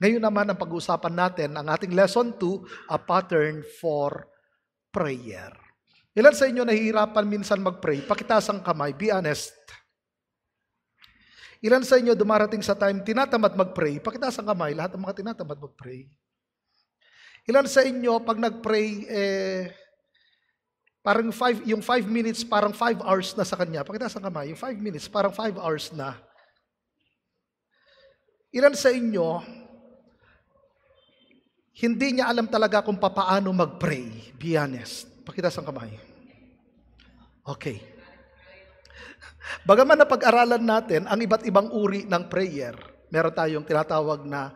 Ngayon naman ang pag-uusapan natin, ang ating lesson 2, a pattern for prayer. Ilan sa inyo nahihirapan minsan mag-pray? Pakitaas ang kamay, be honest. Ilan sa inyo dumarating sa time tinatamad mag-pray? Pakitaas ang kamay, lahat ng mga tinatamad mag-pray. Ilan sa inyo pag nag-pray, eh, parang five, yung five minutes, parang five hours na sa kanya. Pakitaas ang kamay, yung five minutes, parang five hours na. Ilan sa inyo, hindi niya alam talaga kung paano mag-pray. Be honest. Pakita sa kamay. Okay. Bagaman na pag-aralan natin ang iba't ibang uri ng prayer. Meron tayong tinatawag na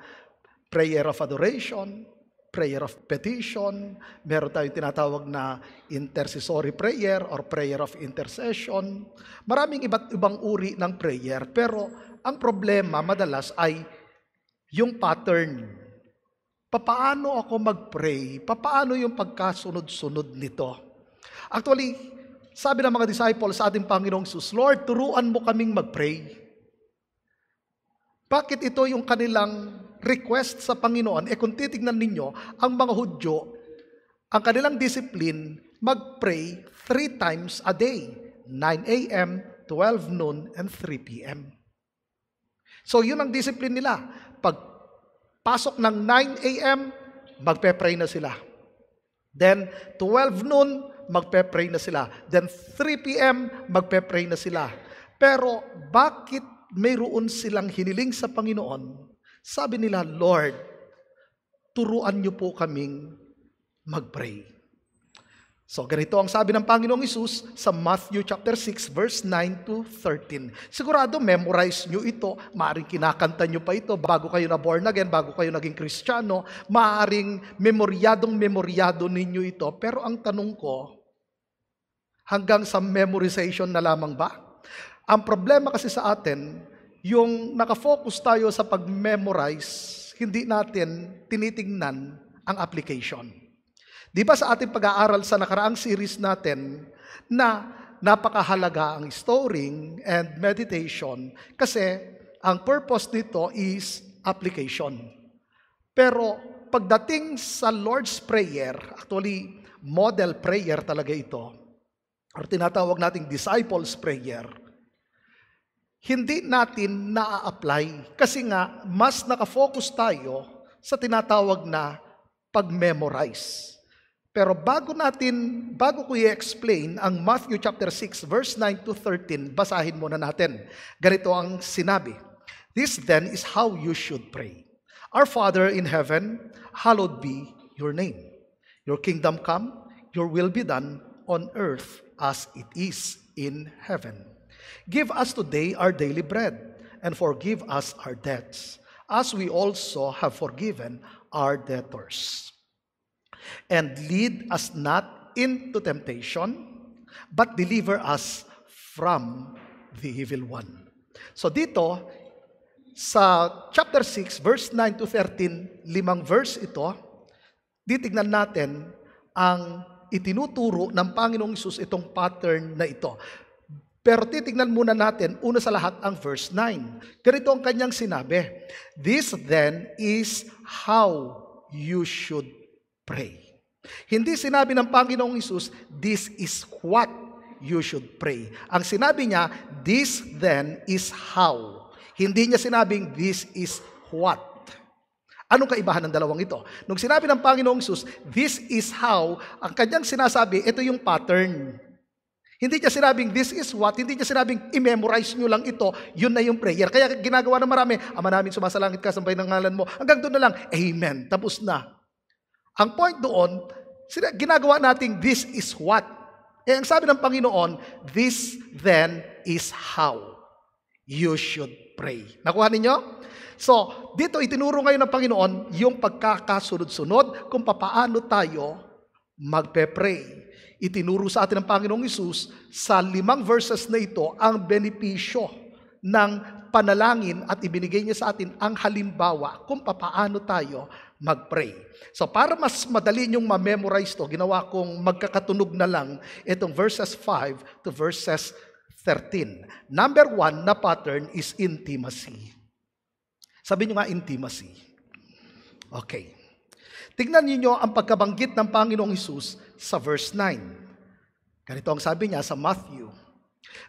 prayer of adoration, prayer of petition, meron tayong tinatawag na intercessory prayer or prayer of intercession. Maraming iba't ibang uri ng prayer, pero ang problema madalas ay yung pattern Papaano ako mag-pray? Papaano yung pagkasunod-sunod nito? Actually, sabi ng mga disciples sa ating Panginoong Sus, Lord, turuan mo kaming mag-pray. Bakit ito yung kanilang request sa Panginoon? E kung titignan ninyo, ang mga Hudyo, ang kanilang discipline, mag-pray three times a day. 9 a.m., 12 noon, and 3 p.m. So yun ang discipline nila. Pag Pasok ng 9 a.m., magpe-pray na sila. Then, 12 noon, magpe-pray na sila. Then, 3 p.m., magpe-pray na sila. Pero, bakit mayroon silang hiniling sa Panginoon? Sabi nila, Lord, turuan niyo po kaming mag-pray. So ganito ang sabi ng Panginoong Isus sa Matthew chapter 6 verse 9 to 13. Sigurado memorize nyo ito, maaring kinakanta nyo pa ito bago kayo na born again, bago kayo naging Kristiyano, maaring memoryadong memoryado ninyo ito. Pero ang tanong ko, hanggang sa memorization na lamang ba? Ang problema kasi sa atin, yung nakafocus tayo sa pag-memorize, hindi natin tinitingnan ang application. Di ba sa ating pag-aaral sa nakaraang series natin na napakahalaga ang storing and meditation kasi ang purpose nito is application. Pero pagdating sa Lord's Prayer, actually model prayer talaga ito, or tinatawag nating disciples prayer, hindi natin na-apply kasi nga mas nakafocus tayo sa tinatawag na pag-memorize. Pero bago natin, bago ko i-explain ang Matthew chapter 6 verse 9 to 13, basahin muna natin. Ganito ang sinabi. This then is how you should pray. Our Father in heaven, hallowed be your name. Your kingdom come, your will be done on earth as it is in heaven. Give us today our daily bread and forgive us our debts as we also have forgiven our debtors And lead us not into temptation, but deliver us from the evil one. So dito, sa chapter 6, verse 9 to 13, limang verse ito, titignan natin ang itinuturo ng Panginoong Isus itong pattern na ito. Pero titignan muna natin, una sa lahat, ang verse 9. Ganito ang kanyang sinabi, This then is how you should pray. Hindi sinabi ng Panginoong Isus, this is what you should pray. Ang sinabi niya, this then is how. Hindi niya sinabing, this is what. Anong kaibahan ng dalawang ito? Nung sinabi ng Panginoong Isus, this is how, ang kanyang sinasabi, ito yung pattern. Hindi niya sinabing, this is what. Hindi niya sinabing, i-memorize nyo lang ito. Yun na yung prayer. Kaya ginagawa ng marami, Ama namin sumasalangit ka, sambahin ng ngalan mo. Hanggang doon na lang, Amen. Tapos na. Ang point doon, ginagawa nating this is what. Eh, ang sabi ng Panginoon, this then is how you should pray. Nakuha ninyo? So, dito itinuro ngayon ng Panginoon yung pagkakasunod-sunod kung papaano tayo magpe-pray. Itinuro sa atin ng Panginoong Isus sa limang verses na ito ang benepisyo ng panalangin at ibinigay niya sa atin ang halimbawa kung papaano tayo magpray. So para mas madali niyong ma-memorize to, ginawa kong magkakatunog na lang itong verses 5 to verses 13. Number one na pattern is intimacy. Sabi niyo nga intimacy. Okay. Tignan niyo ang pagkabanggit ng Panginoong Hesus sa verse 9. Ganito ang sabi niya sa Matthew.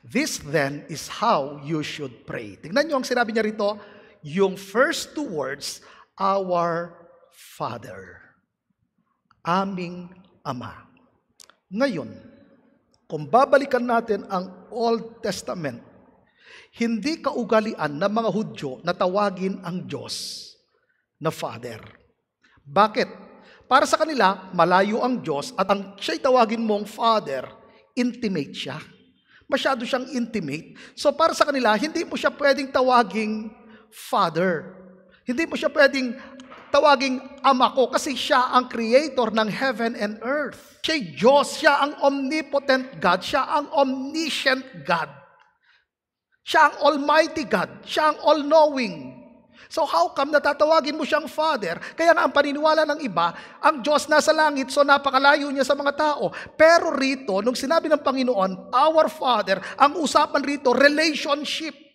This then is how you should pray. Tignan niyo ang sinabi niya rito, yung first two words, our Father, aming Ama. Ngayon, kung babalikan natin ang Old Testament, hindi kaugalian ng mga Hudyo na tawagin ang Diyos na Father. Bakit? Para sa kanila, malayo ang Diyos at ang siya'y tawagin mong Father, intimate siya. Masyado siyang intimate. So para sa kanila, hindi mo siya pwedeng tawaging Father. Hindi mo siya pwedeng tawaging ama ko kasi siya ang creator ng heaven and earth. Siya Diyos, siya ang omnipotent God, siya ang omniscient God. Siya ang almighty God, siya ang all-knowing. So how come natatawagin mo siyang Father? Kaya na ang paniniwala ng iba, ang Diyos nasa langit, so napakalayo niya sa mga tao. Pero rito, nung sinabi ng Panginoon, Our Father, ang usapan rito, relationship.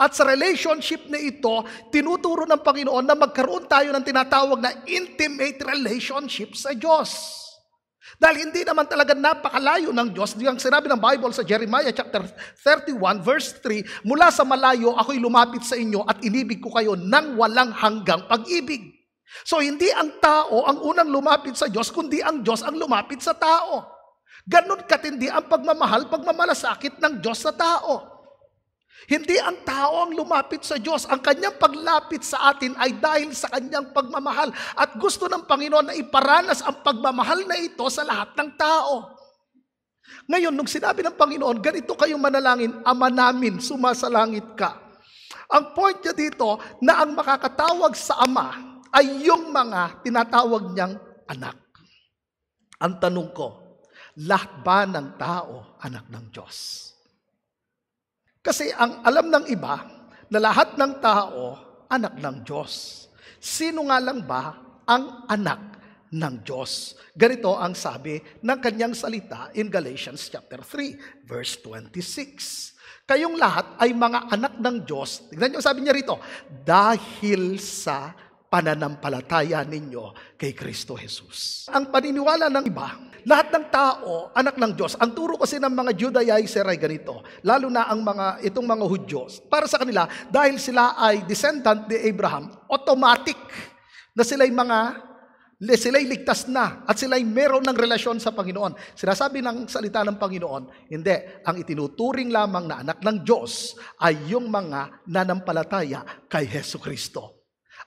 At sa relationship na ito, tinuturo ng Panginoon na magkaroon tayo ng tinatawag na intimate relationship sa Diyos. Dahil hindi naman talaga napakalayo ng Diyos. Ang sinabi ng Bible sa Jeremiah chapter 31 verse 3, Mula sa malayo ako'y lumapit sa inyo at inibig ko kayo nang walang hanggang pag-ibig. So hindi ang tao ang unang lumapit sa Diyos, kundi ang Diyos ang lumapit sa tao. Ganon katindi ang pagmamahal, pagmamalasakit ng Diyos sa tao. Hindi ang tao ang lumapit sa Diyos. Ang kanyang paglapit sa atin ay dahil sa kanyang pagmamahal. At gusto ng Panginoon na iparanas ang pagmamahal na ito sa lahat ng tao. Ngayon, nung sinabi ng Panginoon, ganito kayong manalangin, Ama namin, sumasalangit ka. Ang point niya dito, na ang makakatawag sa Ama ay yung mga tinatawag niyang anak. Ang tanong ko, lahat ba ng tao anak ng Diyos? Kasi ang alam ng iba na lahat ng tao anak ng Diyos. Sino nga lang ba ang anak ng Diyos? Ganito ang sabi ng kanyang salita in Galatians chapter 3 verse 26. Kayong lahat ay mga anak ng Diyos. Tingnan niyo sabi niya rito, dahil sa pananampalataya ninyo kay Kristo Jesus. Ang paniniwala ng iba lahat ng tao, anak ng Diyos. Ang turo kasi ng mga Judaizer ay ganito, lalo na ang mga, itong mga Hudyo. Para sa kanila, dahil sila ay descendant ni Abraham, automatic na sila ay mga sila ay ligtas na at sila'y meron ng relasyon sa Panginoon. Sinasabi ng salita ng Panginoon, hindi, ang itinuturing lamang na anak ng Diyos ay yung mga nanampalataya kay Heso Kristo.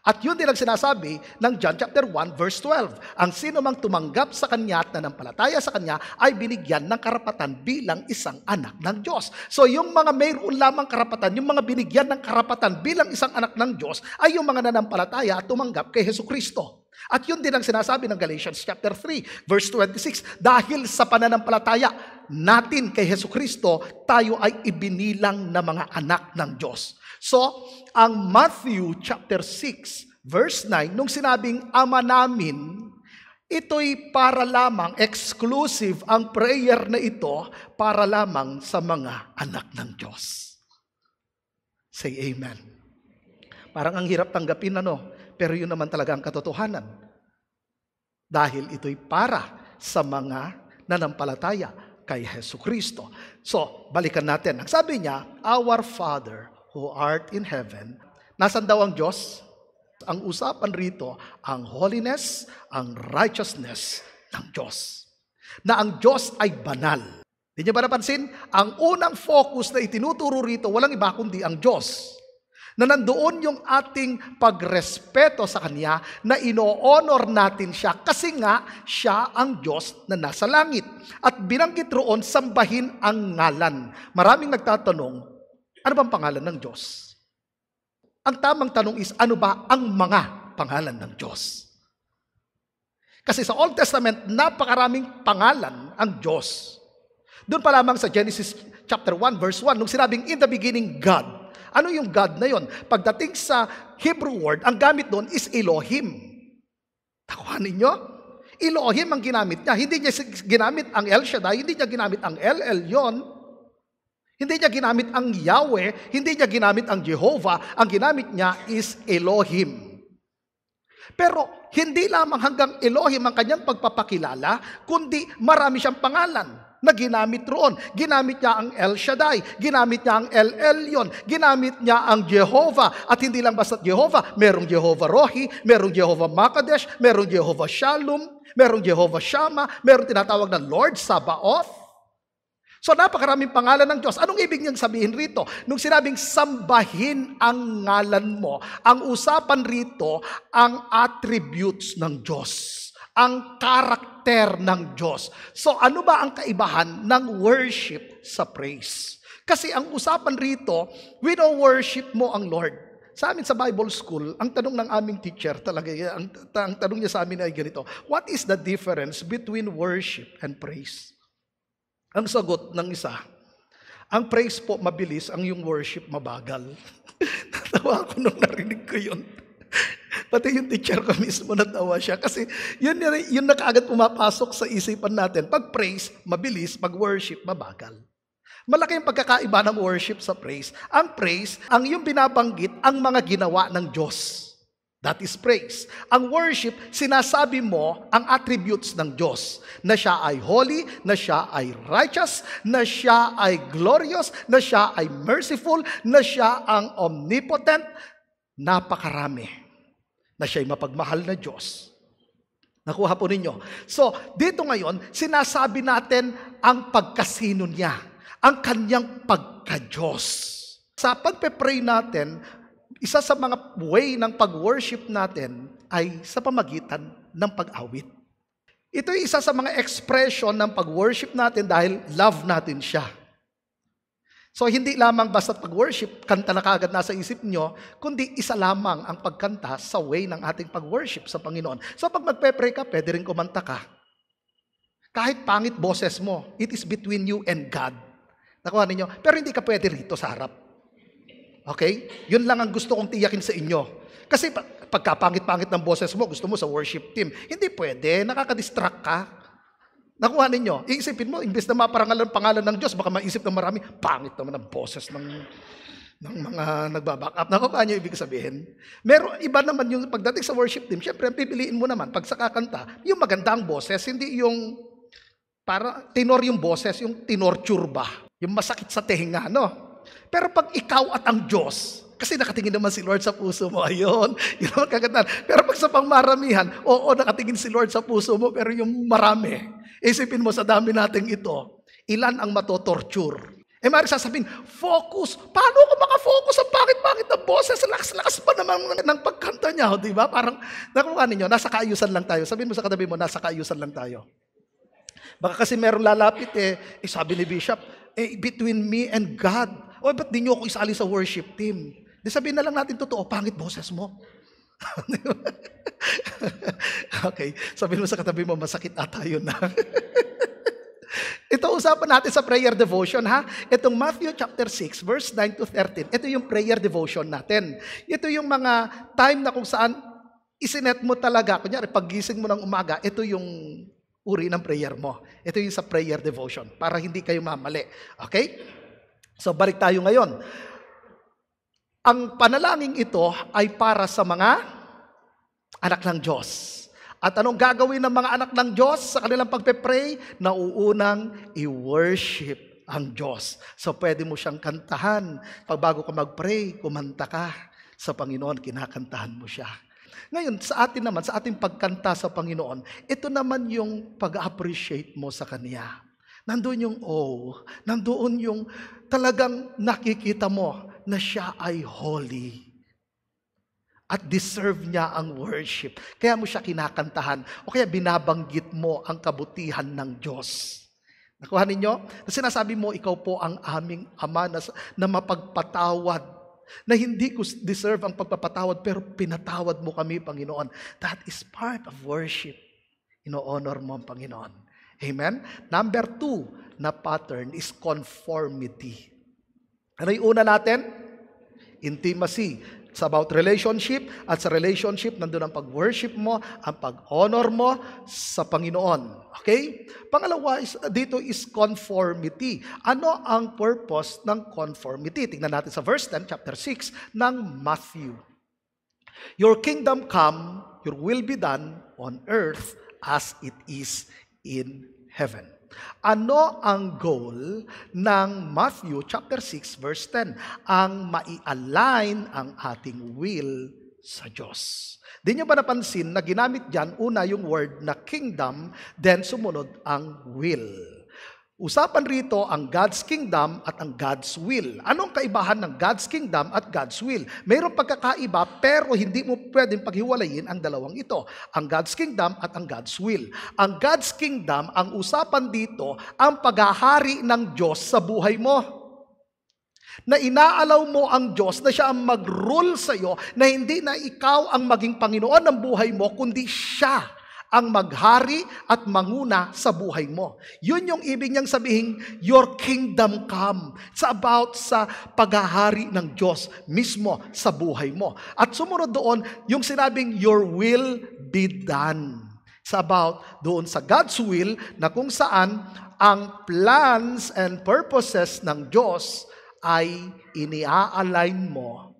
At yun din ang sinasabi ng John chapter 1 verse 12. Ang sino mang tumanggap sa kanya at nanampalataya sa kanya ay binigyan ng karapatan bilang isang anak ng Diyos. So yung mga mayroon lamang karapatan, yung mga binigyan ng karapatan bilang isang anak ng Diyos ay yung mga nanampalataya at tumanggap kay Heso Kristo. At yun din ang sinasabi ng Galatians chapter 3 verse 26. Dahil sa pananampalataya natin kay Heso Kristo, tayo ay ibinilang na mga anak ng Diyos. So, ang Matthew chapter 6 verse 9 nung sinabing ama namin, ito'y para lamang exclusive ang prayer na ito para lamang sa mga anak ng Diyos. Say amen. Parang ang hirap tanggapin ano, pero yun naman talaga ang katotohanan. Dahil ito'y para sa mga nanampalataya kay Heso Kristo. So, balikan natin. Ang sabi niya, Our Father who art in heaven. Nasaan daw ang Diyos? Ang usapan rito, ang holiness, ang righteousness ng Diyos. Na ang Diyos ay banal. Hindi niyo ba napansin? Ang unang focus na itinuturo rito, walang iba kundi ang Diyos. Na nandoon yung ating pagrespeto sa Kanya, na ino-honor natin siya kasi nga siya ang Diyos na nasa langit. At binanggit roon, sambahin ang ngalan. Maraming nagtatanong, ano bang pangalan ng Diyos? Ang tamang tanong is, ano ba ang mga pangalan ng Diyos? Kasi sa Old Testament, napakaraming pangalan ang Diyos. Doon pa lamang sa Genesis chapter 1, verse 1, nung sinabing, in the beginning, God. Ano yung God na yon? Pagdating sa Hebrew word, ang gamit doon is Elohim. Takuha ninyo? Elohim ang ginamit niya. Hindi niya ginamit ang El Shaddai, hindi niya ginamit ang El Elyon, hindi niya ginamit ang Yahweh, hindi niya ginamit ang Jehovah, ang ginamit niya is Elohim. Pero hindi lamang hanggang Elohim ang kanyang pagpapakilala, kundi marami siyang pangalan na ginamit roon. Ginamit niya ang El Shaddai, ginamit niya ang El Elyon, ginamit niya ang Jehovah. At hindi lang basta Jehovah, merong Jehovah Rohi, merong Jehovah Makadesh, merong Jehovah Shalom, merong Jehovah Shama, merong tinatawag na Lord Sabaoth. So napakaraming pangalan ng Diyos. Anong ibig niyang sabihin rito? Nung sinabing sambahin ang ngalan mo, ang usapan rito ang attributes ng Diyos ang karakter ng Diyos. So ano ba ang kaibahan ng worship sa praise? Kasi ang usapan rito, we don't worship mo ang Lord. Sa amin sa Bible school, ang tanong ng aming teacher talaga, ang, ang tanong niya sa amin ay ganito, what is the difference between worship and praise? Ang sagot ng isa, ang praise po mabilis, ang yung worship mabagal. Natawa ako nung narinig ko yun. Pati yung teacher ko mismo natawa siya. Kasi yun, yun, yun na kaagad pumapasok sa isipan natin. Pag praise, mabilis. Pag worship, mabagal. Malaki yung pagkakaiba ng worship sa praise. Ang praise, ang yung binabanggit, ang mga ginawa ng Diyos. That is praise. Ang worship, sinasabi mo ang attributes ng Diyos. Na siya ay holy, na siya ay righteous, na siya ay glorious, na siya ay merciful, na siya ang omnipotent. Napakarami. Na siya ay mapagmahal na Diyos. Nakuha po ninyo. So, dito ngayon, sinasabi natin ang pagkasino niya. Ang kanyang pagka-Diyos. Sa pagpe-pray natin, isa sa mga way ng pag-worship natin ay sa pamagitan ng pag-awit. Ito ay isa sa mga expression ng pag-worship natin dahil love natin siya. So hindi lamang basta pag-worship, kanta na kaagad nasa isip nyo, kundi isa lamang ang pagkanta sa way ng ating pag-worship sa Panginoon. So pag magpe-pray ka, pwede rin kumanta ka. Kahit pangit boses mo, it is between you and God. Nakuha ninyo? Pero hindi ka pwede rito sa harap. Okay? Yun lang ang gusto kong tiyakin sa inyo. Kasi pagkapangit-pangit ng boses mo, gusto mo sa worship team. Hindi pwede, nakakadistract ka. Nakuha ninyo, iisipin mo, imbes na maparangal ang pangalan ng Diyos, baka maisip ng marami, pangit naman ang boses ng ng mga nagbaback up. Nakuha niyo ibig sabihin? Meron, iba naman yung pagdating sa worship team, syempre, ang pipiliin mo naman, pag sa kakanta, yung magandang boses, hindi yung para tenor yung boses, yung tenor churba, Yung masakit sa tehinga, no? Pero pag ikaw at ang Diyos, kasi nakatingin naman si Lord sa puso mo. Ayun. Yun ang kagatan. Pero pag sa pangmaramihan, oo, nakatingin si Lord sa puso mo, pero yung marami. Isipin mo sa dami nating ito, ilan ang matotorture? Eh, maaaring sasabihin, focus. Paano ako makafocus? sa bakit-bakit na boses? Lakas-lakas pa naman ng, ng pagkanta niya. Di ba? Parang, nakuha ano ninyo, nasa kaayusan lang tayo. Sabihin mo sa katabi mo, nasa kaayusan lang tayo. Baka kasi meron lalapit eh, eh sabi ni Bishop, eh, between me and God, o, oh, ba't di nyo ako isali sa worship team? Di sabihin na lang natin totoo, pangit boses mo. okay, sabihin mo sa katabi mo, masakit ata yun na. Ito usapan natin sa prayer devotion ha. Itong Matthew chapter 6 verse 9 to 13. Ito yung prayer devotion natin. Ito yung mga time na kung saan isinet mo talaga. kunya paggising mo ng umaga, ito yung uri ng prayer mo. Ito yung sa prayer devotion para hindi kayo mamali. Okay? So balik tayo ngayon. Ang panalangin ito ay para sa mga anak ng Diyos. At anong gagawin ng mga anak ng Diyos sa kanilang pagpe-pray? Nauunang i-worship ang Diyos. So pwede mo siyang kantahan. Pag bago ka mag-pray, kumanta ka sa Panginoon, kinakantahan mo siya. Ngayon, sa atin naman, sa ating pagkanta sa Panginoon, ito naman yung pag-appreciate mo sa Kanya. Nandoon yung oh, nandoon yung talagang nakikita mo na siya ay holy. At deserve niya ang worship. Kaya mo siya kinakantahan o kaya binabanggit mo ang kabutihan ng Diyos. Nakuha ninyo? Na sinasabi mo, ikaw po ang aming ama na, na mapagpatawad na hindi ko deserve ang pagpapatawad pero pinatawad mo kami, Panginoon. That is part of worship. Ino-honor mo ang Panginoon. Amen? Number two na pattern is conformity. Ano yung una natin? Intimacy. It's about relationship at sa relationship nandun ang pag-worship mo, ang pag-honor mo sa Panginoon. Okay? Pangalawa is, dito is conformity. Ano ang purpose ng conformity? Tingnan natin sa verse 10, chapter 6 ng Matthew. Your kingdom come, your will be done on earth as it is in heaven. Ano ang goal ng Matthew chapter 6 verse 10? Ang mai-align ang ating will sa Diyos. Di nyo ba napansin na ginamit dyan una yung word na kingdom, then sumunod ang will. Usapan rito ang God's kingdom at ang God's will. Anong kaibahan ng God's kingdom at God's will? Mayroong pagkakaiba pero hindi mo pwedeng paghiwalayin ang dalawang ito. Ang God's kingdom at ang God's will. Ang God's kingdom, ang usapan dito, ang paghahari ng Diyos sa buhay mo. Na inaalaw mo ang Diyos na siya ang mag-rule sa iyo na hindi na ikaw ang maging Panginoon ng buhay mo kundi siya ang maghari at manguna sa buhay mo. Yun yung ibig niyang sabihin, your kingdom come. It's about sa paghahari ng Diyos mismo sa buhay mo. At sumunod doon, yung sinabing your will be done. It's about doon sa God's will na kung saan ang plans and purposes ng Diyos ay iniaalign mo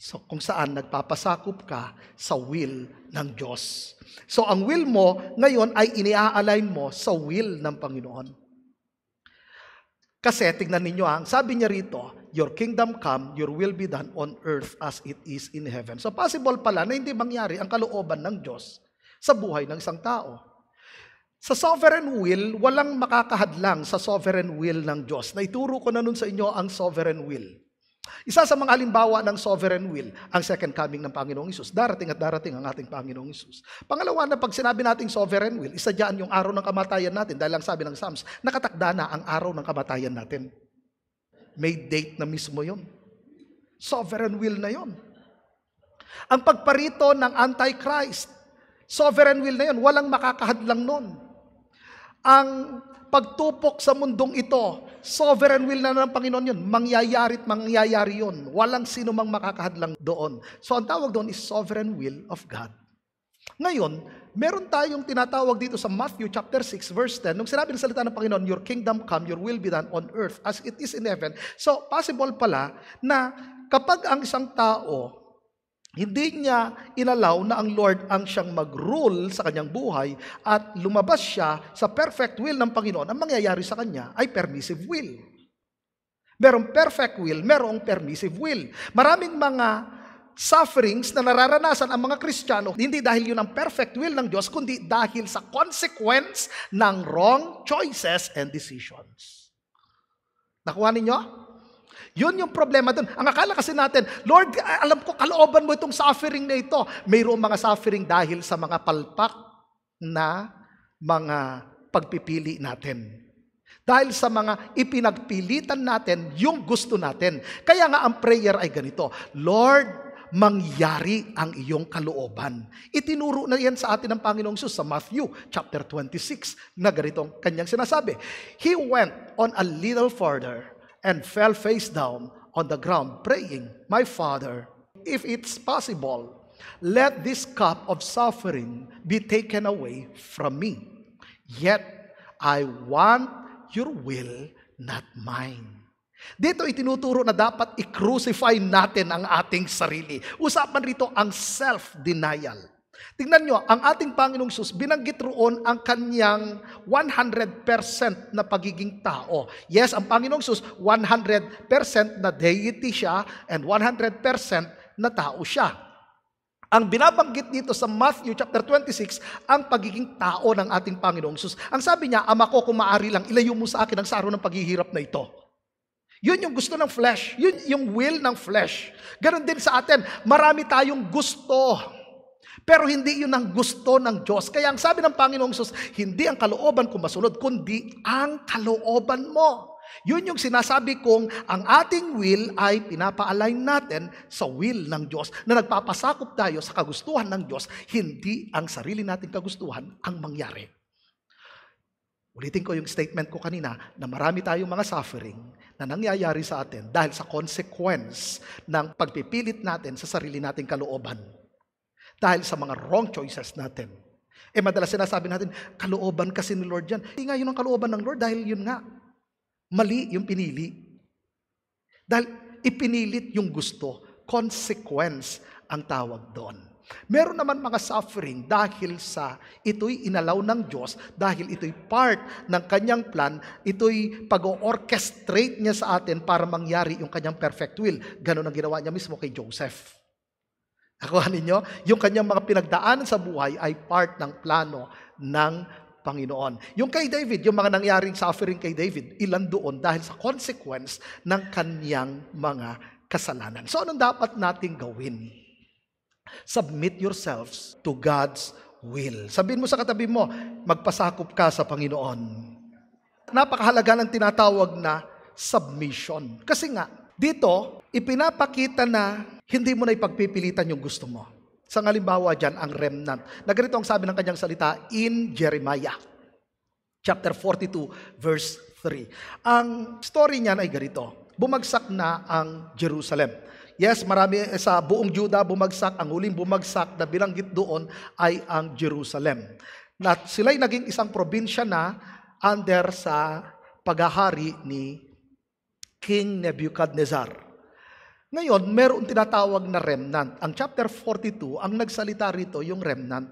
So, kung saan nagpapasakop ka sa will ng Diyos. So, ang will mo ngayon ay inia-align mo sa will ng Panginoon. Kasi tingnan ninyo ang sabi niya rito, your kingdom come, your will be done on earth as it is in heaven. So possible pala na hindi mangyari ang kalooban ng Diyos sa buhay ng isang tao. Sa sovereign will, walang makakahadlang sa sovereign will ng Diyos. Naituro ko na nun sa inyo ang sovereign will. Isa sa mga halimbawa ng sovereign will, ang second coming ng Panginoong Isus. Darating at darating ang ating Panginoong Isus. Pangalawa na pag sinabi nating sovereign will, isa dyan yung araw ng kamatayan natin. Dahil ang sabi ng Psalms, nakatakda na ang araw ng kamatayan natin. May date na mismo yon. Sovereign will na yon. Ang pagparito ng Antichrist, sovereign will na yon. Walang makakahadlang nun ang pagtupok sa mundong ito, sovereign will na ng Panginoon yun. Mangyayari't mangyayari yun. Walang sino mang makakahadlang doon. So ang tawag doon is sovereign will of God. Ngayon, meron tayong tinatawag dito sa Matthew chapter 6 verse 10 nung sinabi ng salita ng Panginoon, your kingdom come, your will be done on earth as it is in heaven. So possible pala na kapag ang isang tao hindi niya inalaw na ang Lord ang siyang mag-rule sa kanyang buhay at lumabas siya sa perfect will ng Panginoon. Ang mangyayari sa kanya ay permissive will. Merong perfect will, merong permissive will. Maraming mga sufferings na nararanasan ang mga Kristiyano, hindi dahil yun ang perfect will ng Diyos, kundi dahil sa consequence ng wrong choices and decisions. Nakuha ninyo? Yun yung problema dun. Ang akala kasi natin, Lord, alam ko, kalooban mo itong suffering na ito. Mayroong mga suffering dahil sa mga palpak na mga pagpipili natin. Dahil sa mga ipinagpilitan natin yung gusto natin. Kaya nga ang prayer ay ganito, Lord, mangyari ang iyong kalooban. Itinuro na yan sa atin ng Panginoong Sus sa Matthew chapter 26 na ganitong kanyang sinasabi. He went on a little further and fell face down on the ground, praying, My Father, if it's possible, let this cup of suffering be taken away from me. Yet, I want your will, not mine. Dito itinuturo na dapat i-crucify natin ang ating sarili. Usapan rito ang self-denial. Tingnan nyo, ang ating Panginoong Sus, binanggit roon ang kanyang 100% na pagiging tao. Yes, ang Panginoong Sus, 100% na deity siya and 100% na tao siya. Ang binabanggit dito sa Matthew chapter 26, ang pagiging tao ng ating Panginoong Sus. Ang sabi niya, Ama ko, kung maaari lang, ilayo mo sa akin ang saro ng paghihirap na ito. Yun yung gusto ng flesh. Yun yung will ng flesh. Ganon din sa atin. Marami tayong gusto pero hindi yun ang gusto ng Diyos. Kaya ang sabi ng Panginoong Sus, hindi ang kalooban kung masunod, kundi ang kalooban mo. Yun yung sinasabi kong ang ating will ay pinapa-align natin sa will ng Diyos na nagpapasakop tayo sa kagustuhan ng Diyos, hindi ang sarili nating kagustuhan ang mangyari. Ulitin ko yung statement ko kanina na marami tayong mga suffering na nangyayari sa atin dahil sa consequence ng pagpipilit natin sa sarili nating kalooban dahil sa mga wrong choices natin. Eh madalas sinasabi natin, kalooban kasi ni Lord yan. Hindi nga yun ang kalooban ng Lord dahil yun nga, mali yung pinili. Dahil ipinilit yung gusto, consequence ang tawag doon. Meron naman mga suffering dahil sa ito'y inalaw ng Diyos, dahil ito'y part ng kanyang plan, ito'y pag-orchestrate niya sa atin para mangyari yung kanyang perfect will. Ganon ang ginawa niya mismo kay Joseph. Nakuha ninyo? Yung kanyang mga pinagdaanan sa buhay ay part ng plano ng Panginoon. Yung kay David, yung mga nangyaring suffering kay David, ilan doon dahil sa consequence ng kanyang mga kasalanan. So anong dapat nating gawin? Submit yourselves to God's will. Sabihin mo sa katabi mo, magpasakop ka sa Panginoon. Napakahalaga ng tinatawag na submission. Kasi nga, dito, ipinapakita na hindi mo na ipagpipilitan yung gusto mo. Sa halimbawa dyan, ang remnant. Na ganito ang sabi ng kanyang salita in Jeremiah. Chapter 42, verse 3. Ang story niyan ay ganito. Bumagsak na ang Jerusalem. Yes, marami eh, sa buong Juda bumagsak. Ang huling bumagsak na bilanggit doon ay ang Jerusalem. Na sila'y naging isang probinsya na under sa paghahari ni King Nebuchadnezzar. Ngayon, meron tinatawag na remnant. Ang chapter 42, ang nagsalita rito, yung remnant.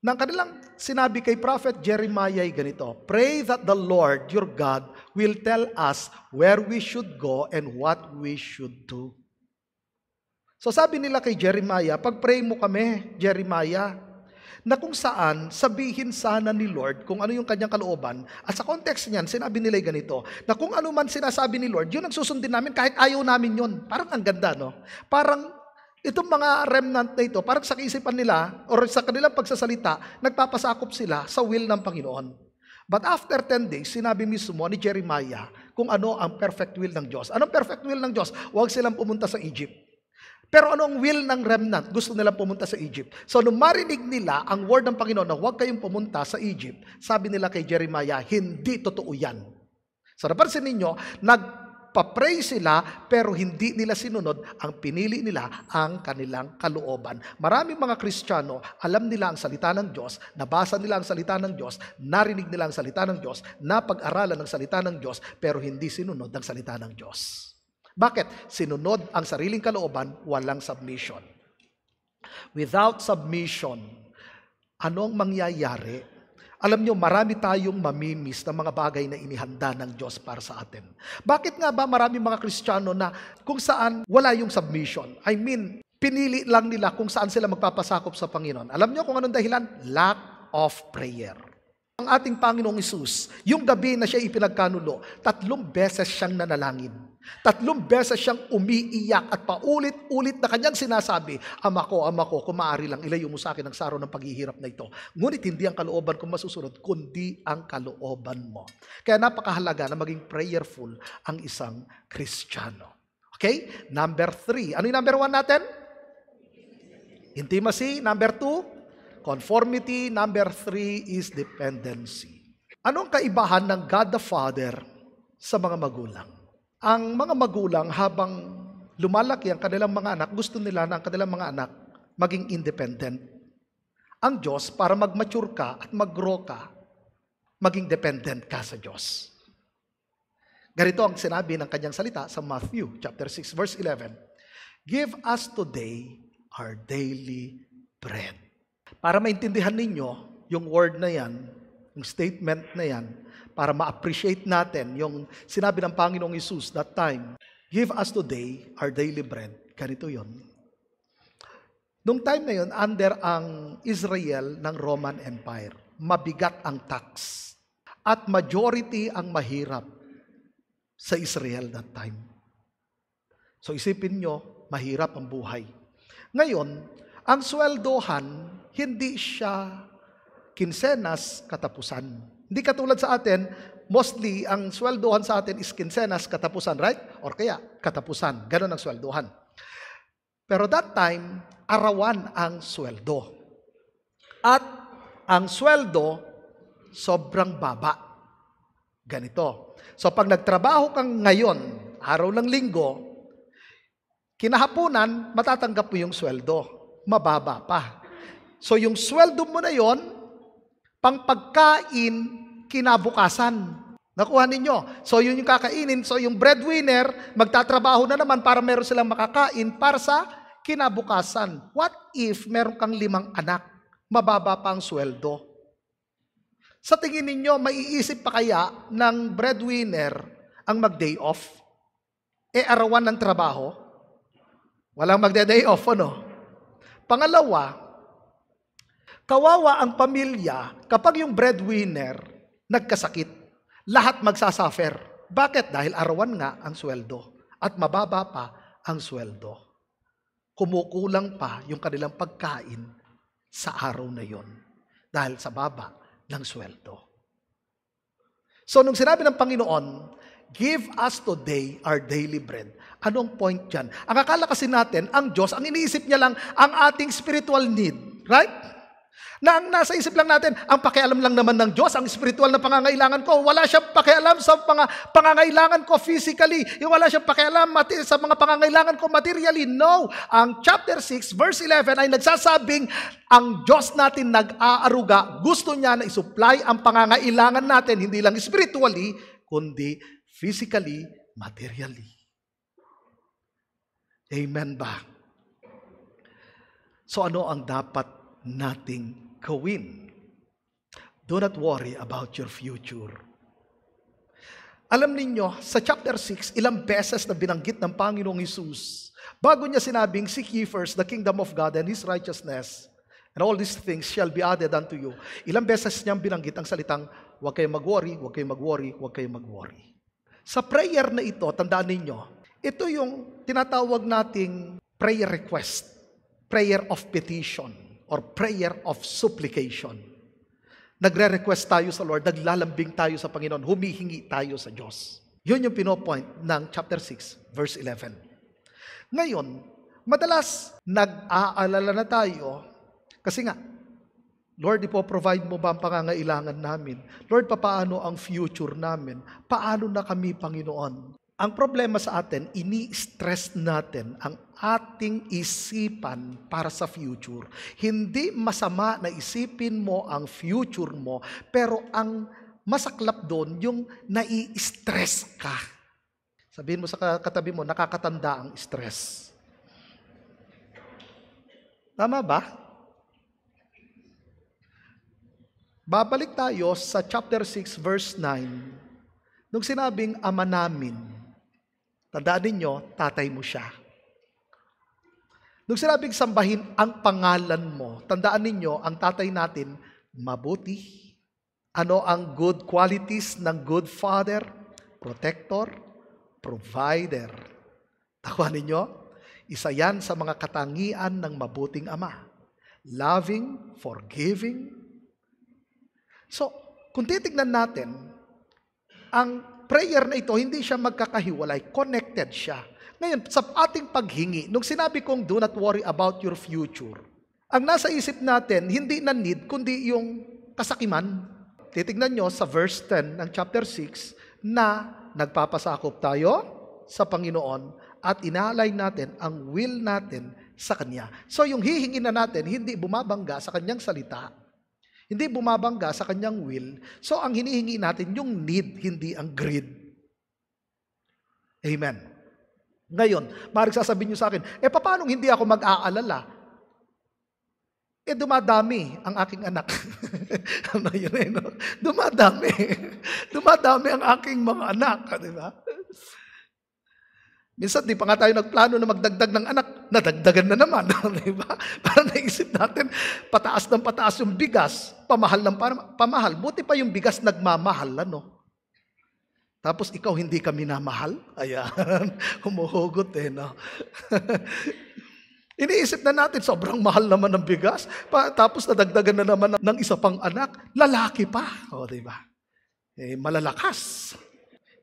Nang kanilang sinabi kay Prophet Jeremiah ay ganito, Pray that the Lord your God will tell us where we should go and what we should do. So sabi nila kay Jeremiah, pag-pray mo kami, Jeremiah, na kung saan sabihin sana ni Lord kung ano yung kanyang kalooban. At sa context niyan, sinabi nila ganito, na kung ano man sinasabi ni Lord, yun ang susundin namin kahit ayaw namin yun. Parang ang ganda, no? Parang itong mga remnant na ito, parang sa kaisipan nila or sa kanilang pagsasalita, nagpapasakop sila sa will ng Panginoon. But after 10 days, sinabi mismo ni Jeremiah kung ano ang perfect will ng Diyos. Anong perfect will ng Diyos? Huwag silang pumunta sa Egypt. Pero ano ang will ng remnant? Gusto nila pumunta sa Egypt. So nung marinig nila ang word ng Panginoon na huwag kayong pumunta sa Egypt, sabi nila kay Jeremiah, hindi totoo yan. So napansin ninyo, nagpa-pray sila pero hindi nila sinunod ang pinili nila ang kanilang kalooban. Maraming mga Kristiyano, alam nila ang salita ng Diyos, nabasa nila ang salita ng Diyos, narinig nila ang salita ng Diyos, napag-aralan ang salita ng Diyos, pero hindi sinunod ang salita ng Diyos. Bakit? Sinunod ang sariling kalooban, walang submission. Without submission, anong mangyayari? Alam nyo, marami tayong mamimiss ng mga bagay na inihanda ng Diyos para sa atin. Bakit nga ba marami mga Kristiyano na kung saan wala yung submission? I mean, pinili lang nila kung saan sila magpapasakop sa Panginoon. Alam nyo kung anong dahilan? Lack of prayer ang ating Panginoong Isus, yung gabi na siya ipinagkanulo, tatlong beses siyang nanalangin. Tatlong beses siyang umiiyak at paulit-ulit na kanyang sinasabi, Ama ko, Ama ko, kung maaari lang, ilayo mo sa akin ang saro ng paghihirap na ito. Ngunit hindi ang kalooban ko masusunod, kundi ang kalooban mo. Kaya napakahalaga na maging prayerful ang isang Kristiyano. Okay? Number three. Ano yung number one natin? Intimacy. Number two? Conformity number three is dependency. Anong kaibahan ng God the Father sa mga magulang? Ang mga magulang habang lumalaki ang kanilang mga anak, gusto nila na ang kanilang mga anak maging independent. Ang Diyos para mag-mature ka at mag-grow ka, maging dependent ka sa Diyos. Ganito ang sinabi ng kanyang salita sa Matthew chapter 6 verse 11. Give us today our daily bread. Para maintindihan ninyo yung word na yan, yung statement na yan, para ma-appreciate natin yung sinabi ng Panginoong Isus that time, Give us today our daily bread. Ganito yon. Noong time na yon, under ang Israel ng Roman Empire, mabigat ang tax. At majority ang mahirap sa Israel that time. So isipin nyo, mahirap ang buhay. Ngayon, ang sweldohan hindi siya kinsenas katapusan. Hindi katulad sa atin, mostly ang swelduhan sa atin is kinsenas katapusan, right? Or kaya katapusan. Ganon ang swelduhan. Pero that time, arawan ang sweldo. At ang sweldo, sobrang baba. Ganito. So pag nagtrabaho kang ngayon, araw ng linggo, kinahaponan, matatanggap mo yung sweldo. Mababa pa. So yung sweldo mo na yon, pang pagkain kinabukasan. Nakuha ninyo. So yun yung kakainin. So yung breadwinner, magtatrabaho na naman para meron silang makakain para sa kinabukasan. What if meron kang limang anak? Mababa pa ang sweldo. Sa tingin ninyo, maiisip pa kaya ng breadwinner ang mag-day off? E arawan ng trabaho? Walang magde-day off, ano? Pangalawa, Kawawa ang pamilya kapag yung breadwinner nagkasakit. Lahat magsasuffer. Bakit? Dahil arawan nga ang sweldo at mababa pa ang sweldo. Kumukulang pa yung kanilang pagkain sa araw na yon dahil sa baba ng sweldo. So nung sinabi ng Panginoon, give us today our daily bread. Anong point yan? Ang akala kasi natin, ang Diyos, ang iniisip niya lang, ang ating spiritual need. Right? Na ang nasa isip lang natin, ang pakialam lang naman ng Diyos, ang spiritual na pangangailangan ko, wala siyang pakialam sa mga pangangailangan ko physically, wala siyang pakialam sa mga pangangailangan ko materially. No, ang chapter 6 verse 11 ay nagsasabing, ang Diyos natin nag-aaruga, gusto niya na isupply ang pangangailangan natin, hindi lang spiritually, kundi physically, materially. Amen ba? So ano ang dapat nating gawin. Do not worry about your future. Alam ninyo, sa chapter 6, ilang beses na binanggit ng Panginoong Isus bago niya sinabing, Seek ye first the kingdom of God and His righteousness, and all these things shall be added unto you. Ilang beses niyang binanggit ang salitang, Huwag kayong mag-worry, huwag kayong mag-worry, huwag kayong mag-worry. Sa prayer na ito, tandaan ninyo, ito yung tinatawag nating prayer request, prayer of petition or prayer of supplication. Nagre-request tayo sa Lord, naglalambing tayo sa Panginoon, humihingi tayo sa Diyos. Yun yung pinopoint ng chapter 6, verse 11. Ngayon, madalas nag-aalala na tayo kasi nga, Lord, ipo-provide mo ba ang pangangailangan namin? Lord, papaano ang future namin? Paano na kami, Panginoon? Ang problema sa atin, ini-stress natin ang ating isipan para sa future. Hindi masama na isipin mo ang future mo, pero ang masaklap doon yung nai-stress ka. Sabihin mo sa katabi mo, nakakatanda ang stress. Tama ba? Babalik tayo sa chapter 6 verse 9. Nung sinabing ama namin, Tandaan ninyo, tatay mo siya. Nung sinabing sambahin ang pangalan mo, tandaan ninyo, ang tatay natin, mabuti. Ano ang good qualities ng good father? Protector, provider. Tawa ninyo, isa yan sa mga katangian ng mabuting ama. Loving, forgiving. So, kung titignan natin, ang prayer na ito, hindi siya magkakahiwalay, connected siya. Ngayon, sa ating paghingi, nung sinabi kong do not worry about your future, ang nasa isip natin, hindi na need, kundi yung kasakiman. Titignan nyo sa verse 10 ng chapter 6 na nagpapasakop tayo sa Panginoon at inalay natin ang will natin sa Kanya. So yung hihingin na natin, hindi bumabangga sa Kanyang salita, hindi bumabangga sa kanyang will. So, ang hinihingi natin yung need, hindi ang greed. Amen. Ngayon, maaaring sasabihin niyo sa akin, eh paano hindi ako mag-aalala? Eh dumadami ang aking anak. ano yun eh, no? Dumadami. dumadami ang aking mga anak. Di ba? Minsan, di pa nga tayo nagplano na magdagdag ng anak, nadagdagan na naman. di ba? Para naisip natin, pataas ng pataas yung bigas, pamahal ng pamahal. Buti pa yung bigas nagmamahal, ano? Tapos ikaw hindi kami namahal? Ayan, humuhugot eh, no? Iniisip na natin, sobrang mahal naman ng bigas. Pa, tapos nadagdagan na naman ng isa pang anak, lalaki pa. O, oh, di ba? Eh, malalakas.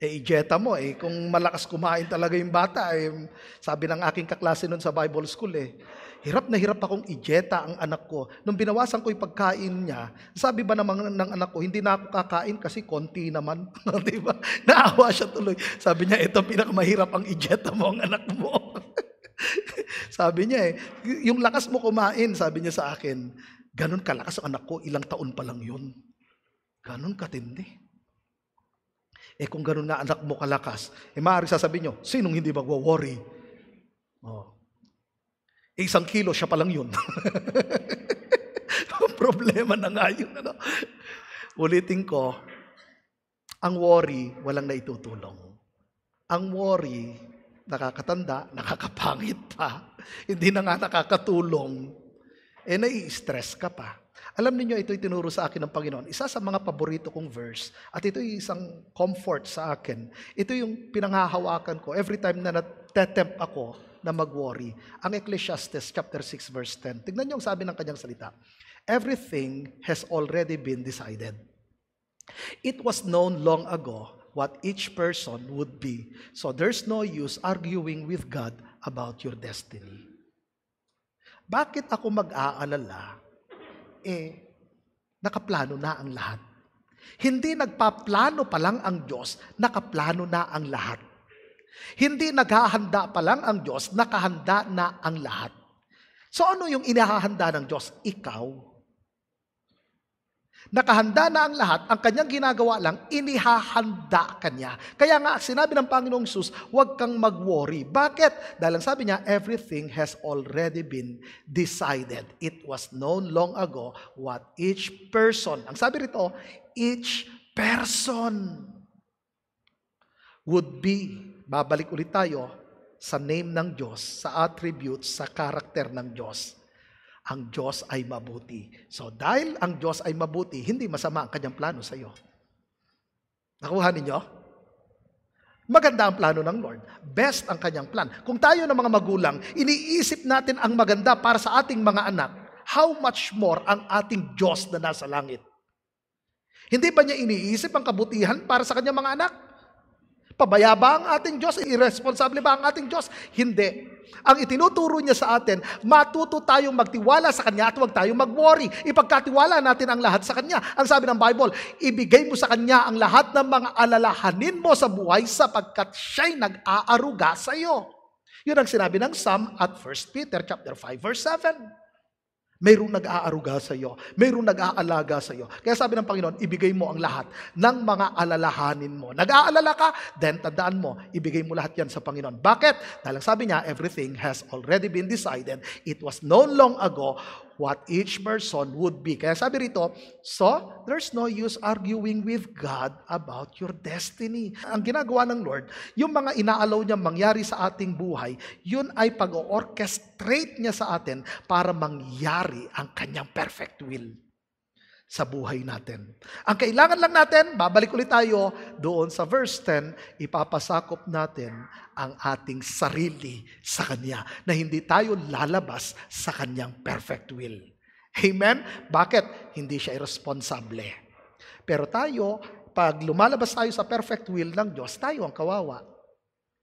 Eh, ijeta mo eh. Kung malakas kumain talaga yung bata, eh, sabi ng aking kaklase noon sa Bible school eh, hirap na hirap akong ijeta ang anak ko. Nung binawasan ko yung pagkain niya, sabi ba naman ng anak ko, hindi na ako kakain kasi konti naman. Di ba? Naawa siya tuloy. Sabi niya, ito pinakamahirap ang ijeta mo ang anak mo. sabi niya eh, yung lakas mo kumain, sabi niya sa akin, ganun kalakas ang anak ko, ilang taon pa lang yun. Ganun katindi. Eh kung ganun na anak mo kalakas, eh maaari sasabihin nyo, sinong hindi magwa-worry? Oh. Eh, isang kilo, siya palang yun. Problema na nga yun. Ano? Ulitin ko, ang worry, walang naitutulong. Ang worry, nakakatanda, nakakapangit pa, hindi na nga nakakatulong, eh nai-stress ka pa. Alam niyo ito'y tinuro sa akin ng Panginoon. Isa sa mga paborito kong verse at ito'y isang comfort sa akin. Ito yung pinanghahawakan ko every time na natetemp ako na mag-worry. Ang Ecclesiastes chapter 6 verse 10. Tignan niyo ang sabi ng kanyang salita. Everything has already been decided. It was known long ago what each person would be. So there's no use arguing with God about your destiny. Bakit ako mag-aalala eh, nakaplano na ang lahat. Hindi nagpaplano pa lang ang Diyos, nakaplano na ang lahat. Hindi naghahanda pa lang ang Diyos, nakahanda na ang lahat. So ano yung inahahanda ng Diyos? Ikaw Nakahanda na ang lahat, ang kanyang ginagawa lang, inihahanda kanya. Kaya nga, sinabi ng Panginoong Sus, huwag kang mag-worry. Bakit? Dahil ang sabi niya, everything has already been decided. It was known long ago what each person, ang sabi rito, each person would be, babalik ulit tayo, sa name ng Diyos, sa attributes, sa karakter ng Diyos ang Diyos ay mabuti. So dahil ang Diyos ay mabuti, hindi masama ang kanyang plano sa iyo. Nakuha ninyo? Maganda ang plano ng Lord. Best ang kanyang plan. Kung tayo ng mga magulang, iniisip natin ang maganda para sa ating mga anak, how much more ang ating Diyos na nasa langit? Hindi ba niya iniisip ang kabutihan para sa kanyang mga anak? Pabaya ba ang ating Diyos? Irresponsable ba ang ating Diyos? Hindi. Ang itinuturo niya sa atin, matuto tayong magtiwala sa Kanya at huwag tayong mag-worry. Ipagkatiwala natin ang lahat sa Kanya. Ang sabi ng Bible, ibigay mo sa Kanya ang lahat ng mga alalahanin mo sa buhay sapagkat siya'y nag-aaruga sa iyo. Yun ang sinabi ng Psalm at 1 Peter chapter 5 verse 7. Mayroong nag-aaruga sa iyo. Mayroong nag-aalaga sa iyo. Kaya sabi ng Panginoon, ibigay mo ang lahat ng mga alalahanin mo. Nag-aalala ka, then tandaan mo, ibigay mo lahat yan sa Panginoon. Bakit? Dahil sabi niya, everything has already been decided. It was known long ago what each person would be. Kaya sabi rito, so there's no use arguing with God about your destiny. Ang ginagawa ng Lord, yung mga inaalaw niya mangyari sa ating buhay, yun ay pag-orchestrate niya sa atin para mangyari ang kanyang perfect will sa buhay natin. Ang kailangan lang natin, babalik ulit tayo doon sa verse 10, ipapasakop natin ang ating sarili sa Kanya, na hindi tayo lalabas sa Kanyang perfect will. Amen? Bakit? Hindi siya irresponsable. Pero tayo, pag lumalabas tayo sa perfect will ng Diyos, tayo ang kawawa.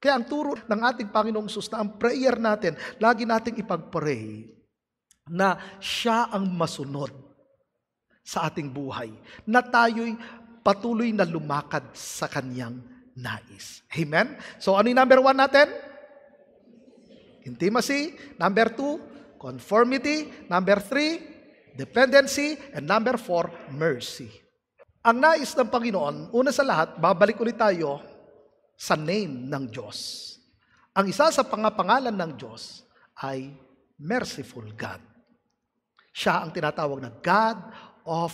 Kaya ang turo ng ating Panginoong Sus na ang prayer natin, lagi nating ipag-pray na siya ang masunod sa ating buhay na tayo'y patuloy na lumakad sa Kanyang nais. Amen? So ano yung number one natin? Intimacy. Number two, conformity. Number three, dependency. And number four, mercy. Ang nais ng Panginoon, una sa lahat, babalik ulit tayo sa name ng Diyos. Ang isa sa pangapangalan ng Diyos ay Merciful God. Siya ang tinatawag na God of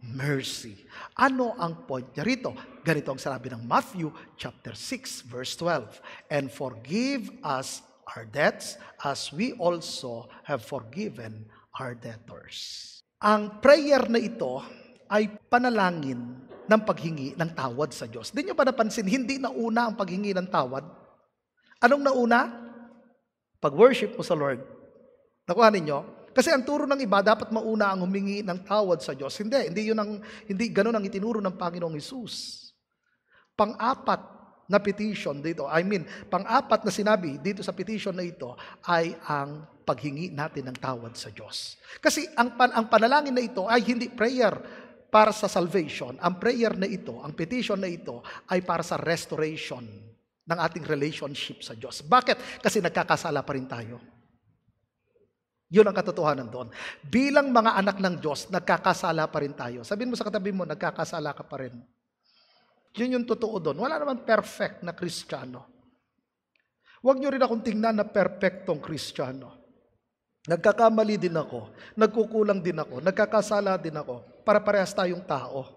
mercy. Ano ang point niya rito? Ganito ang sinabi ng Matthew chapter 6 verse 12. And forgive us our debts as we also have forgiven our debtors. Ang prayer na ito ay panalangin ng paghingi ng tawad sa Diyos. Hindi nyo ba napansin, hindi nauna ang paghingi ng tawad? Anong nauna? Pag-worship mo sa Lord. Nakuha ninyo? Kasi ang turo ng iba, dapat mauna ang humingi ng tawad sa Diyos. Hindi, hindi, yun ang, hindi ganun ang itinuro ng Panginoong Isus. Pang-apat na petition dito, I mean, pang-apat na sinabi dito sa petition na ito ay ang paghingi natin ng tawad sa Diyos. Kasi ang, pan, ang panalangin na ito ay hindi prayer para sa salvation. Ang prayer na ito, ang petition na ito ay para sa restoration ng ating relationship sa Diyos. Bakit? Kasi nagkakasala pa rin tayo. Yun ang katotohanan doon. Bilang mga anak ng Diyos, nagkakasala pa rin tayo. Sabihin mo sa katabi mo, nagkakasala ka pa rin. Yun yung totoo doon. Wala naman perfect na Kristiyano. Huwag niyo rin akong tingnan na perfectong Kristiyano. Nagkakamali din ako. Nagkukulang din ako. Nagkakasala din ako. Para parehas tayong tao.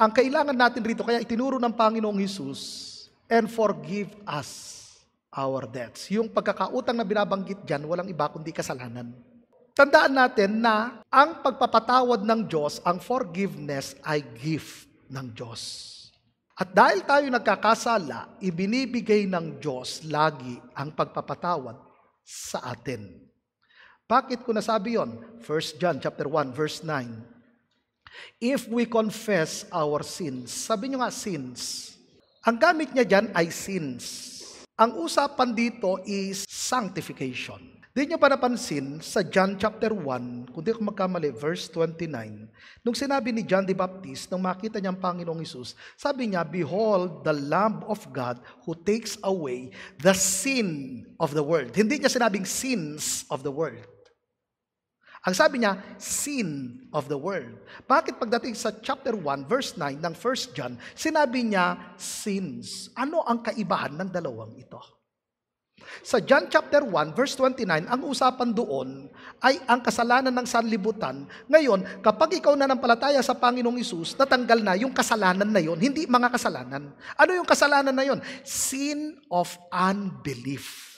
Ang kailangan natin rito, kaya itinuro ng Panginoong Hesus, and forgive us our debts. Yung pagkakautang na binabanggit dyan, walang iba kundi kasalanan. Tandaan natin na ang pagpapatawad ng Diyos, ang forgiveness ay gift ng Diyos. At dahil tayo nagkakasala, ibinibigay ng Diyos lagi ang pagpapatawad sa atin. Bakit ko nasabi yon? 1 John chapter 1 verse 9. If we confess our sins, sabi nyo nga sins. Ang gamit niya dyan ay sins. Ang usapan dito is sanctification. Di nyo pa napansin sa John chapter 1, kung di ako magkamali, verse 29, nung sinabi ni John the Baptist, nung makita niya ang Panginoong Isus, sabi niya, Behold the Lamb of God who takes away the sin of the world. Hindi niya sinabing sins of the world. Ang sabi niya, sin of the world. Bakit pagdating sa chapter 1, verse 9 ng 1 John, sinabi niya, sins. Ano ang kaibahan ng dalawang ito? Sa John chapter 1, verse 29, ang usapan doon ay ang kasalanan ng sanlibutan. Ngayon, kapag ikaw na nampalataya sa Panginoong Isus, natanggal na yung kasalanan na yon, hindi mga kasalanan. Ano yung kasalanan na yon? Sin of unbelief.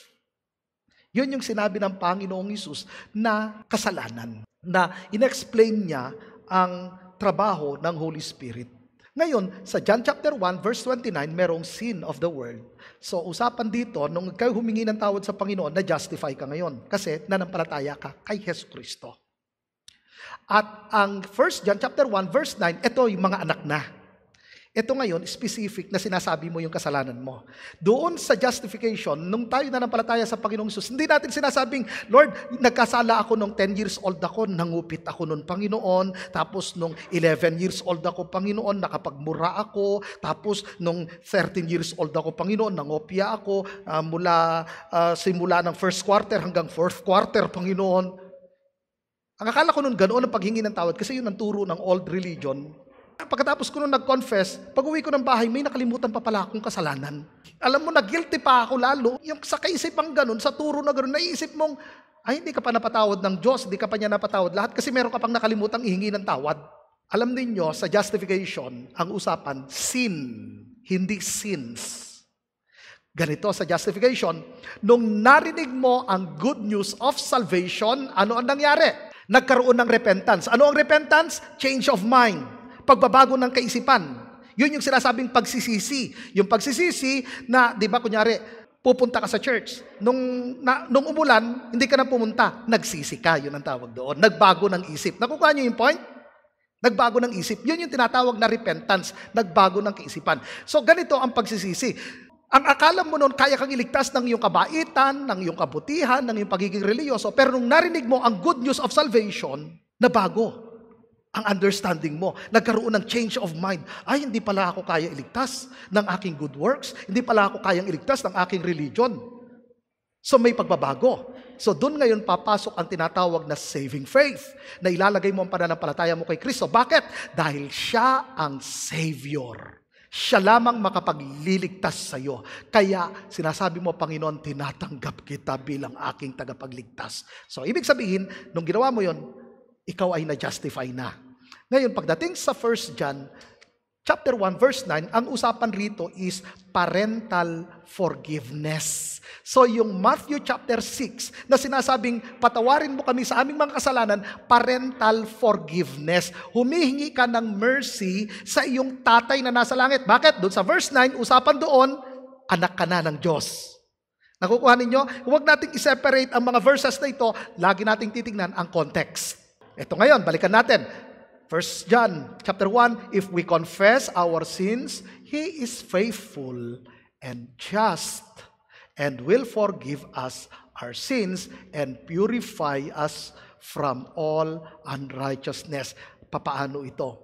Yun yung sinabi ng Panginoong Isus na kasalanan, na inexplain niya ang trabaho ng Holy Spirit. Ngayon, sa John chapter 1 verse 29, merong sin of the world. So usapan dito, nung kayo humingi ng tawad sa Panginoon, na-justify ka ngayon kasi nanampalataya ka kay Heso Kristo. At ang 1 John chapter 1 verse 9, ito yung mga anak na. Ito ngayon, specific na sinasabi mo yung kasalanan mo. Doon sa justification, nung tayo na palataya sa Panginoong Sus, hindi natin sinasabing, Lord, nagkasala ako nung 10 years old ako, nangupit ako nung Panginoon, tapos nung 11 years old ako, Panginoon, nakapagmura ako, tapos nung 13 years old ako, Panginoon, nangopya ako, uh, mula, uh, simula ng first quarter hanggang fourth quarter, Panginoon. Ang akala ko nun ganoon ang paghingi ng tawad kasi yun ang turo ng old religion Ah, pagkatapos ko nung nag-confess, pag-uwi ko ng bahay, may nakalimutan pa pala akong kasalanan. Alam mo, nag-guilty pa ako lalo. Yung sa kaisipang ganun, sa turo na ganun, naisip mong, ay, hindi ka pa napatawad ng Diyos, hindi ka pa niya napatawad lahat kasi meron ka pang nakalimutang ihingi ng tawad. Alam ninyo, sa justification, ang usapan, sin, hindi sins. Ganito sa justification, nung narinig mo ang good news of salvation, ano ang nangyari? Nagkaroon ng repentance. Ano ang repentance? Change of mind pagbabago ng kaisipan. Yun yung sinasabing pagsisisi. Yung pagsisisi na, di ba, kunyari, pupunta ka sa church. Nung, na, nung umulan, hindi ka na pumunta. Nagsisi ka, yun ang tawag doon. Nagbago ng isip. Nakukuha niyo yung point? Nagbago ng isip. Yun yung tinatawag na repentance. Nagbago ng kaisipan. So, ganito ang pagsisisi. Ang akala mo noon, kaya kang iligtas ng iyong kabaitan, ng iyong kabutihan, ng iyong pagiging religyoso. Pero nung narinig mo ang good news of salvation, nabago ang understanding mo. Nagkaroon ng change of mind. Ay, hindi pala ako kaya iligtas ng aking good works. Hindi pala ako kayang iligtas ng aking religion. So may pagbabago. So doon ngayon papasok ang tinatawag na saving faith na ilalagay mo ang pananampalataya mo kay Kristo. Bakit? Dahil siya ang Savior. Siya lamang makapagliligtas sa iyo. Kaya sinasabi mo, Panginoon, tinatanggap kita bilang aking tagapagligtas. So ibig sabihin, nung ginawa mo yon, ikaw ay na-justify na. Ngayon, pagdating sa 1 John, chapter 1, verse 9, ang usapan rito is parental forgiveness. So yung Matthew chapter 6 na sinasabing patawarin mo kami sa aming mga kasalanan, parental forgiveness. Humihingi ka ng mercy sa iyong tatay na nasa langit. Bakit? Doon sa verse 9, usapan doon, anak ka na ng Diyos. Nakukuha ninyo? Huwag nating i-separate ang mga verses na ito. Lagi nating titignan ang context. Ito ngayon, balikan natin. 1 John chapter 1, If we confess our sins, He is faithful and just and will forgive us our sins and purify us from all unrighteousness. Papaano ito?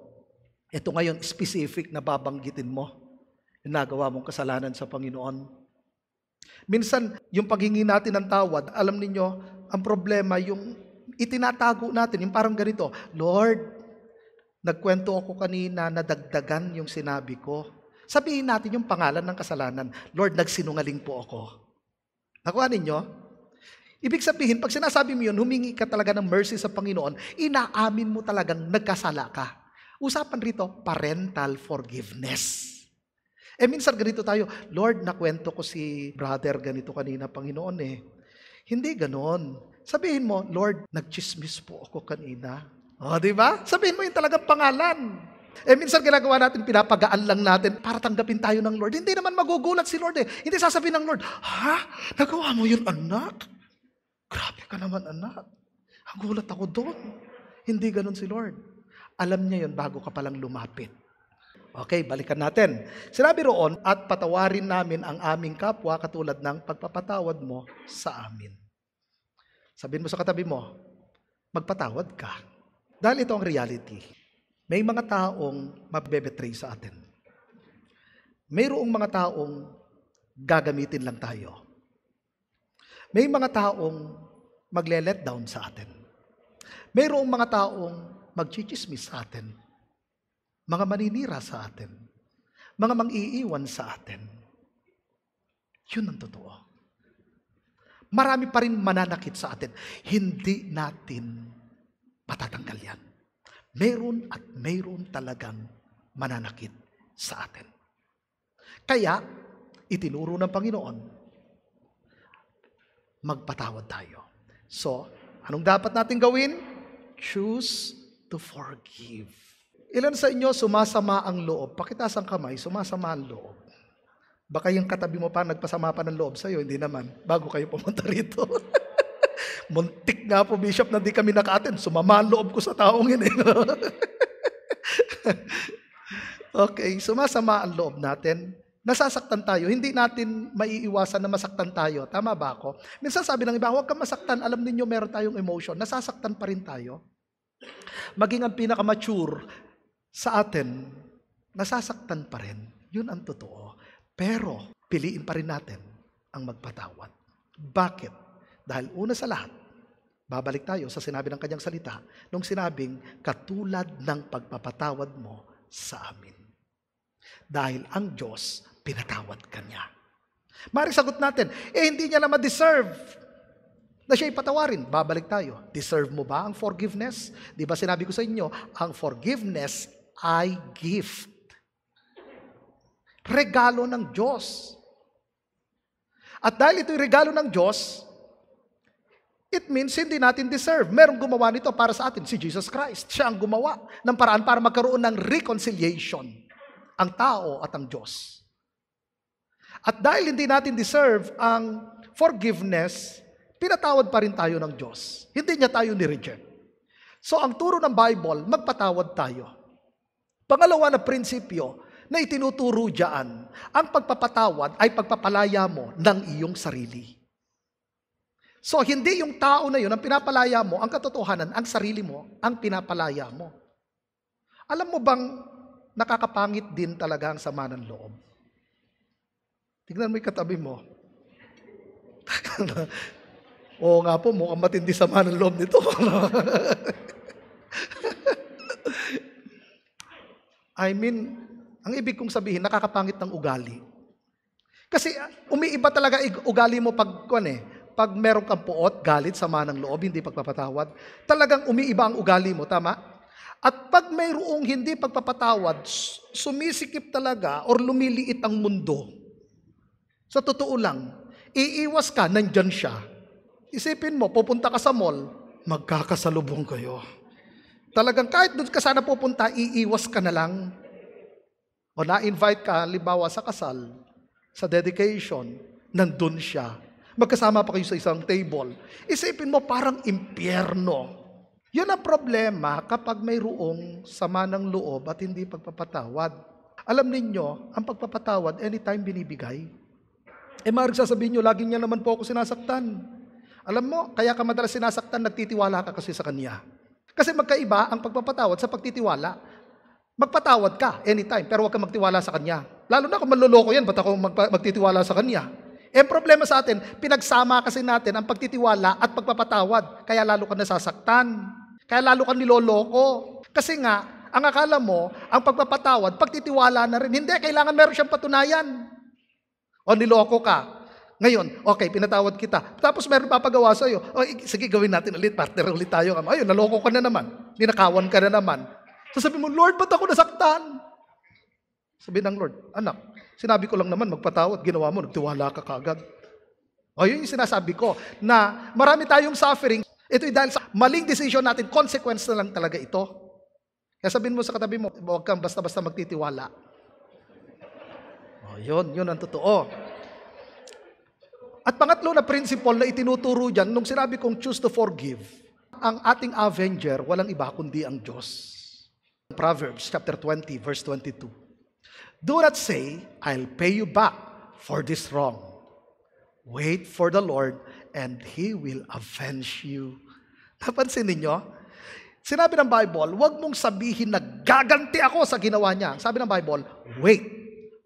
Ito ngayon specific na babanggitin mo. Yung nagawa mong kasalanan sa Panginoon. Minsan, yung paghingi natin ng tawad, alam ninyo, ang problema yung itinatago natin. Yung parang ganito, Lord, nagkwento ako kanina, nadagdagan yung sinabi ko. Sabihin natin yung pangalan ng kasalanan. Lord, nagsinungaling po ako. Nakuha ninyo? Ibig sabihin, pag sinasabi mo yun, humingi ka talaga ng mercy sa Panginoon, inaamin mo talagang nagkasala ka. Usapan rito, parental forgiveness. Eh minsan ganito tayo, Lord, nakwento ko si brother ganito kanina, Panginoon eh. Hindi ganon. Sabihin mo, Lord, nagchismis po ako kanina. O, oh, di ba? Sabihin mo yung talagang pangalan. Eh, minsan ginagawa natin, pinapagaan lang natin para tanggapin tayo ng Lord. Hindi naman magugulat si Lord eh. Hindi sasabihin ng Lord, Ha? Nagawa mo yun, anak? Grabe ka naman, anak. Ang gulat ako doon. Hindi ganun si Lord. Alam niya yon bago ka palang lumapit. Okay, balikan natin. Sinabi roon, at patawarin namin ang aming kapwa katulad ng pagpapatawad mo sa amin. Sabihin mo sa katabi mo, magpatawad ka. Dahil ito ang reality. May mga taong mabebetray sa atin. Mayroong mga taong gagamitin lang tayo. May mga taong magle-let down sa atin. Mayroong mga taong magchichismis sa atin. Mga maninira sa atin. Mga mang-iiwan sa atin. Yun ang totoo marami pa rin mananakit sa atin. Hindi natin matatanggal yan. Meron at meron talagang mananakit sa atin. Kaya, itinuro ng Panginoon, magpatawad tayo. So, anong dapat natin gawin? Choose to forgive. Ilan sa inyo sumasama ang loob? Pakita sa kamay, sumasama ang loob. Baka yung katabi mo pa nagpasama pa ng loob sa iyo, hindi naman, bago kayo pumunta rito. Muntik nga po, Bishop, na di kami nakatin. Sumama ang loob ko sa taong yun. Eh. okay, sumasama ang loob natin. Nasasaktan tayo. Hindi natin maiiwasan na masaktan tayo. Tama ba ako? Minsan sabi ng iba, huwag kang masaktan. Alam ninyo, meron tayong emotion. Nasasaktan pa rin tayo. Maging ang pinakamature sa atin, nasasaktan pa rin. Yun ang totoo. Pero, piliin pa rin natin ang magpatawad. Bakit? Dahil una sa lahat, babalik tayo sa sinabi ng kanyang salita, nung sinabing, katulad ng pagpapatawad mo sa amin. Dahil ang Diyos, pinatawad ka niya. Mari sagot natin, eh hindi niya naman deserve na siya ipatawarin. Babalik tayo. Deserve mo ba ang forgiveness? Di ba sinabi ko sa inyo, ang forgiveness ay gift regalo ng Diyos. At dahil ito'y regalo ng Diyos, it means hindi natin deserve. Merong gumawa nito para sa atin, si Jesus Christ. Siya ang gumawa ng paraan para magkaroon ng reconciliation ang tao at ang Diyos. At dahil hindi natin deserve ang forgiveness, pinatawad pa rin tayo ng Diyos. Hindi niya tayo ni-reject. So ang turo ng Bible, magpatawad tayo. Pangalawa na prinsipyo, na itinuturo dyan, ang pagpapatawad ay pagpapalaya mo ng iyong sarili. So, hindi yung tao na yun ang pinapalaya mo, ang katotohanan, ang sarili mo, ang pinapalaya mo. Alam mo bang nakakapangit din talaga ang sama ng loob? Tignan mo yung katabi mo. Oo nga po, mukhang matindi sama ng loob nito. I mean, ang ibig kong sabihin, nakakapangit ng ugali. Kasi ah, umiiba talaga ugali mo pag kuan eh, pag meron kang puot, galit, sama ng loob, hindi pagpapatawad, talagang umiiba ang ugali mo, tama? At pag mayroong hindi pagpapatawad, sumisikip talaga or lumiliit ang mundo. Sa totoo lang, iiwas ka, nandyan siya. Isipin mo, pupunta ka sa mall, magkakasalubong kayo. Talagang kahit doon ka sana pupunta, iiwas ka na lang o na-invite ka, halimbawa sa kasal, sa dedication, nandun siya. Magkasama pa kayo sa isang table. Isipin mo parang impyerno. Yun ang problema kapag mayroong sama ng loob at hindi pagpapatawad. Alam ninyo, ang pagpapatawad anytime binibigay. Eh maaaring sasabihin nyo, laging niya naman po ako sinasaktan. Alam mo, kaya ka madalas sinasaktan, nagtitiwala ka kasi sa kanya. Kasi magkaiba ang pagpapatawad sa pagtitiwala. Magpatawad ka anytime, pero huwag kang magtiwala sa kanya. Lalo na kung manloloko yan, ba't ako magtitiwala sa kanya? Eh, problema sa atin, pinagsama kasi natin ang pagtitiwala at pagpapatawad. Kaya lalo ka nasasaktan. Kaya lalo ka niloloko. Kasi nga, ang akala mo, ang pagpapatawad, pagtitiwala na rin. Hindi, kailangan meron siyang patunayan. O niloko ka, ngayon, okay, pinatawad kita. Tapos meron papagawa sa iyo. O, sige, gawin natin ulit, partner ulit tayo. Ayun, naloko ka na naman. Ninakawan ka na naman. Sasabi mo, Lord, ba't ako nasaktan? Sabi ng Lord, anak, sinabi ko lang naman, magpatawad, ginawa mo, nagtiwala ka kagad. O oh, yun yung sinasabi ko, na marami tayong suffering. Ito ay dahil sa maling decision natin, consequence na lang talaga ito. Kaya sabihin mo sa katabi mo, huwag kang basta-basta magtitiwala. O oh, yun, yun ang totoo. At pangatlo na principle na itinuturo dyan, nung sinabi kong choose to forgive, ang ating avenger, walang iba kundi ang Diyos. Proverbs chapter 20, verse 22. Do not say, I'll pay you back for this wrong. Wait for the Lord and He will avenge you. Napansin ninyo? Sinabi ng Bible, huwag mong sabihin na gaganti ako sa ginawa niya. Sabi ng Bible, wait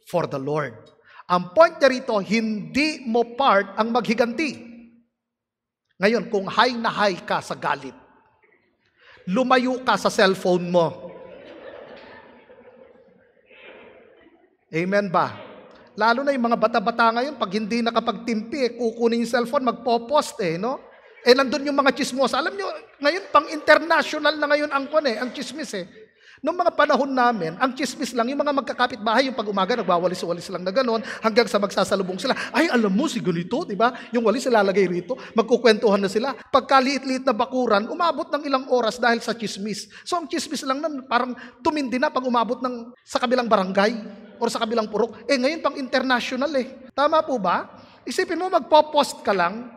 for the Lord. Ang point niya rito, hindi mo part ang maghiganti. Ngayon, kung high na high ka sa galit, lumayo ka sa cellphone mo, Amen ba? Lalo na yung mga bata-bata ngayon, pag hindi nakapagtimpi, eh, kukunin yung cellphone, magpo-post eh, no? Eh, nandun yung mga chismosa. Alam nyo, ngayon, pang-international na ngayon ang kone, eh, ang chismis eh. Noong mga panahon namin, ang chismis lang, yung mga magkakapit bahay, yung pag umaga, nagwawalis-walis lang na gano'n, hanggang sa magsasalubong sila. Ay, alam mo, si ganito, di ba? Yung walis lalagay rito, magkukwentuhan na sila. Pagkaliit-liit na bakuran, umabot ng ilang oras dahil sa chismis. So, ang chismis lang na parang tumindi na pag umabot ng, sa kabilang barangay or sa kabilang purok. Eh ngayon pang international eh. Tama po ba? Isipin mo magpo-post ka lang.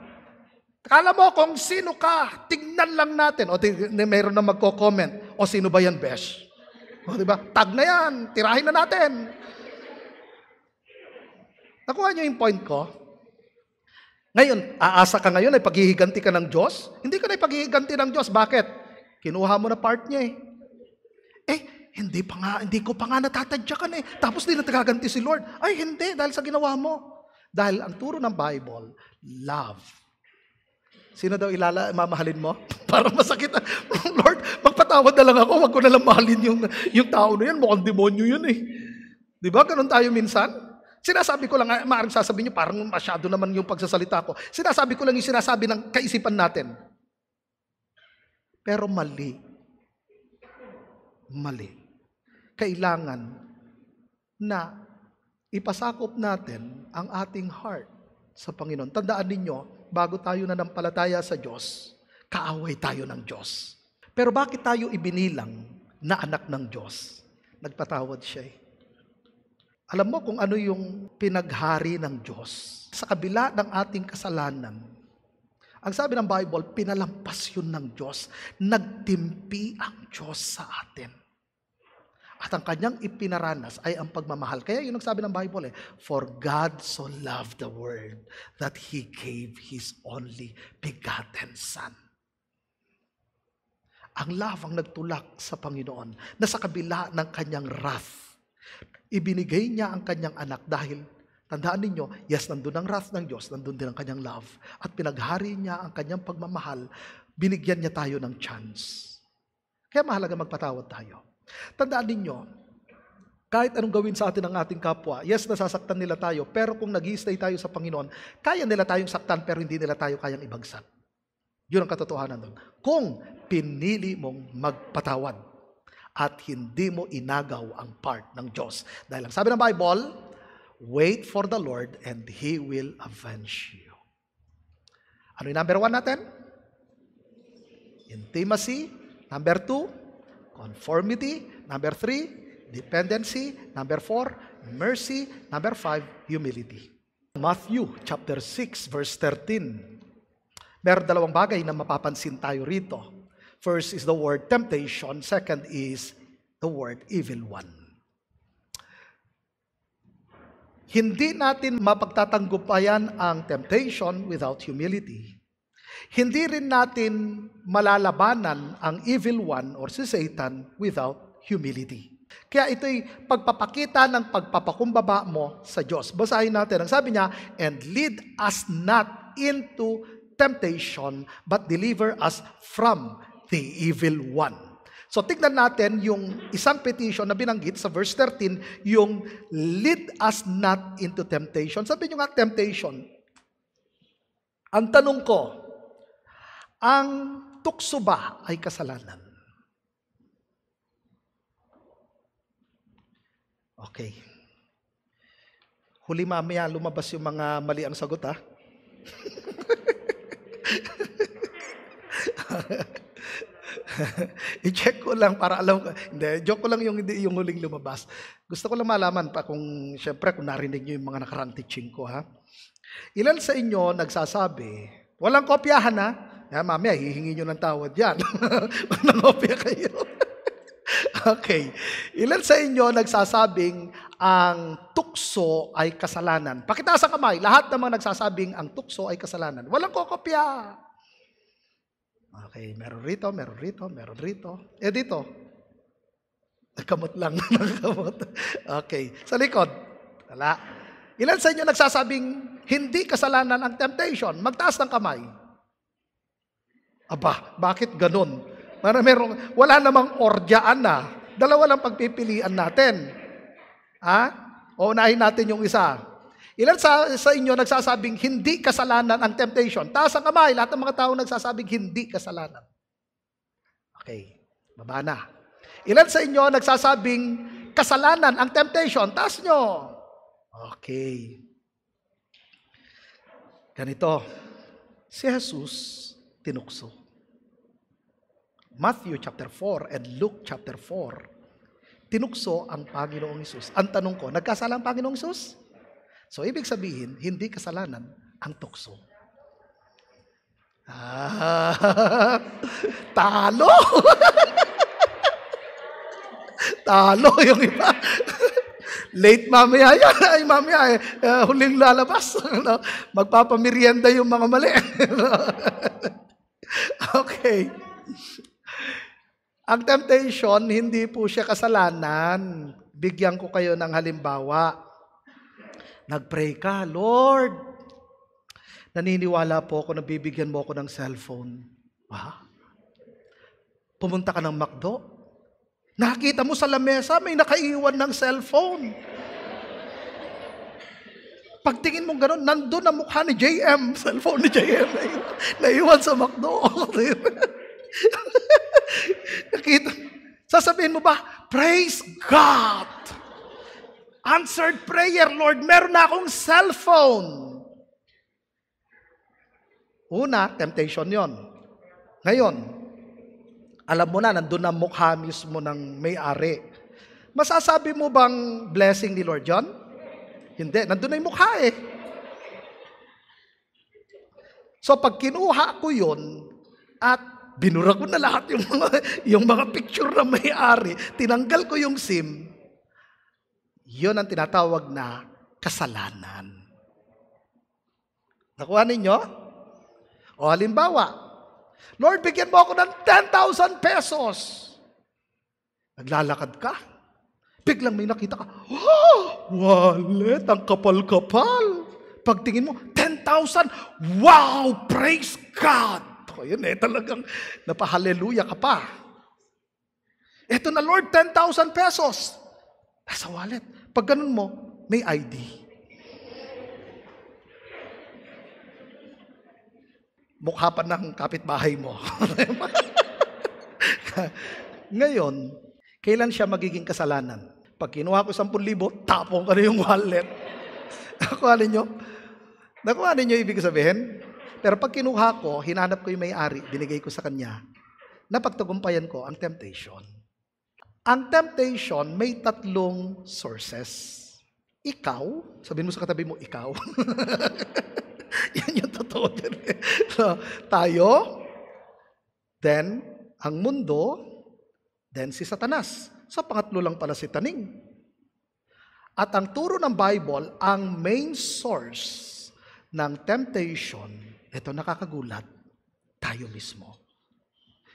Kala mo kung sino ka, tignan lang natin. O tig- mayroon na magko-comment. O sino ba yan, Besh? O diba? Tag na yan. Tirahin na natin. Nakuha niyo yung point ko? Ngayon, aasa ka ngayon ay paghihiganti ka ng Diyos? Hindi ka na paghihiganti ng Diyos. Bakit? Kinuha mo na part niya eh. Eh, hindi pa nga, hindi ko pa nga natatadyakan eh. Tapos di natagaganti si Lord. Ay, hindi, dahil sa ginawa mo. Dahil ang turo ng Bible, love. Sino daw ilala, mamahalin mo? Para masakit. Lord, magpatawad na lang ako. Huwag ko na lang mahalin yung, yung tao na yan. Mukhang demonyo yun eh. Di ba? Ganun tayo minsan. Sinasabi ko lang, ah, maaaring sasabihin nyo, parang masyado naman yung pagsasalita ko. Sinasabi ko lang yung sinasabi ng kaisipan natin. Pero mali. Mali kailangan na ipasakop natin ang ating heart sa Panginoon. Tandaan ninyo, bago tayo nanampalataya sa Diyos, kaaway tayo ng Diyos. Pero bakit tayo ibinilang na anak ng Diyos? Nagpatawad siya eh. Alam mo kung ano yung pinaghari ng Diyos sa kabila ng ating kasalanan. Ang sabi ng Bible, pinalampas yun ng Diyos. Nagtimpi ang Diyos sa atin. At ang kanyang ipinaranas ay ang pagmamahal. Kaya yun ang sabi ng Bible eh, For God so loved the world that He gave His only begotten Son. Ang love ang nagtulak sa Panginoon na sa kabila ng kanyang wrath, ibinigay niya ang kanyang anak dahil Tandaan ninyo, yes, nandun ang wrath ng Diyos, nandun din ang kanyang love. At pinaghari niya ang kanyang pagmamahal, binigyan niya tayo ng chance. Kaya mahalaga magpatawad tayo. Tandaan ninyo, kahit anong gawin sa atin ng ating kapwa, yes, nasasaktan nila tayo, pero kung nag stay tayo sa Panginoon, kaya nila tayong saktan, pero hindi nila tayo kayang ibagsak. Yun ang katotohanan doon. Kung pinili mong magpatawad at hindi mo inagaw ang part ng Diyos. Dahil ang sabi ng Bible, wait for the Lord and He will avenge you. Ano yung number one natin? Intimacy. Number two, Conformity. Number three, dependency. Number four, mercy. Number five, humility. Matthew chapter 6 verse 13. Meron dalawang bagay na mapapansin tayo rito. First is the word temptation. Second is the word evil one hindi natin mapagtatanggupayan ang temptation without humility. Hindi rin natin malalabanan ang evil one or si Satan without humility. Kaya ito'y pagpapakita ng pagpapakumbaba mo sa Diyos. Basahin natin. Ang sabi niya, And lead us not into temptation, but deliver us from the evil one. So tignan natin yung isang petition na binanggit sa verse 13, yung lead us not into temptation. Sabi nyo nga temptation. Ang tanong ko, ang tukso ba ay kasalanan? Okay. Huli mamaya lumabas yung mga mali ang sagot ha. I-check ko lang para alam ko. Hindi, joke ko lang yung, yung huling lumabas. Gusto ko lang malaman pa kung, syempre, kung narinig nyo yung mga nakarang teaching ko, ha? Ilan sa inyo nagsasabi, walang kopyahan, ha? Kaya ah, mamaya, hihingi nyo ng tawad yan. Manangopia kayo. okay. Ilan sa inyo nagsasabing ang tukso ay kasalanan? Pakitaas ang kamay. Lahat ng mga nagsasabing ang tukso ay kasalanan. Walang kokopya. Okay, meron rito, meron rito, meron rito. Eh dito, nagkamot lang, nagkamot. okay, sa likod, wala. Ilan sa inyo nagsasabing hindi kasalanan ang temptation? Magtaas ng kamay. Aba, bakit ganun? Para merong, wala namang ordyaan na. Dalawa lang pagpipilian natin. Ha? O unahin natin yung isa. Ilan sa, sa inyo nagsasabing hindi kasalanan ang temptation? Taas ang kamay, lahat ng mga tao nagsasabing hindi kasalanan. Okay, baba na. Ilan sa inyo nagsasabing kasalanan ang temptation? Taas nyo. Okay. Ganito, si Jesus, tinukso. Matthew chapter 4 and Luke chapter 4, tinukso ang Panginoong Isus. Ang tanong ko, nagkasala ang Panginoong Isus? So, ibig sabihin, hindi kasalanan ang tukso. Ah, talo! talo yung iba. Late mamaya yan. Ay, mamaya, eh, eh huling lalabas. No? Magpapamirienda yung mga mali. okay. Ang temptation, hindi po siya kasalanan. Bigyan ko kayo ng halimbawa. Nagpray ka, Lord, naniniwala po ako na bibigyan mo ako ng cellphone. Ha? Pumunta ka ng McDo. Nakita mo sa lamesa, may nakaiwan ng cellphone. Pagtingin mo ganun, nandun na mukha ni JM, cellphone ni JM, naiwan sa McDo. Nakita. Sasabihin mo ba, praise God! Answered prayer, Lord, meron na akong cellphone. Una, temptation yon. Ngayon, alam mo na, nandun na mukha mismo ng may-ari. Masasabi mo bang blessing ni Lord John? Hindi, nandun na yung mukha eh. So pag kinuha ko yon at binura ko na lahat yung mga, yung mga picture na may-ari, tinanggal ko yung SIM, yon ang tinatawag na kasalanan. Nakuha ninyo? O halimbawa, Lord, bigyan mo ako ng 10,000 pesos. Naglalakad ka? Biglang may nakita ka, wow, wallet, ang kapal-kapal. Pagtingin mo, 10,000, wow, praise God. Ayan eh, talagang napahaleluya ka pa. Ito na Lord, 10,000 pesos. Nasa wallet. Pag ganun mo, may ID. Mukha pa ng kapitbahay mo. Ngayon, kailan siya magiging kasalanan? Pag kinuha ko 10,000, tapong ko na yung wallet. Nakuha ninyo? Nakuha ninyo ibig sabihin? Pero pag kinuha ko, hinanap ko yung may-ari, binigay ko sa kanya, napagtagumpayan ko ang temptation. Ang temptation may tatlong sources. Ikaw, sabihin mo sa katabi mo, ikaw. Yan yung totoo dyan. so, tayo, then ang mundo, then si Satanas. Sa pangatlo lang pala si taning. At ang turo ng Bible, ang main source ng temptation, ito nakakagulat, tayo mismo.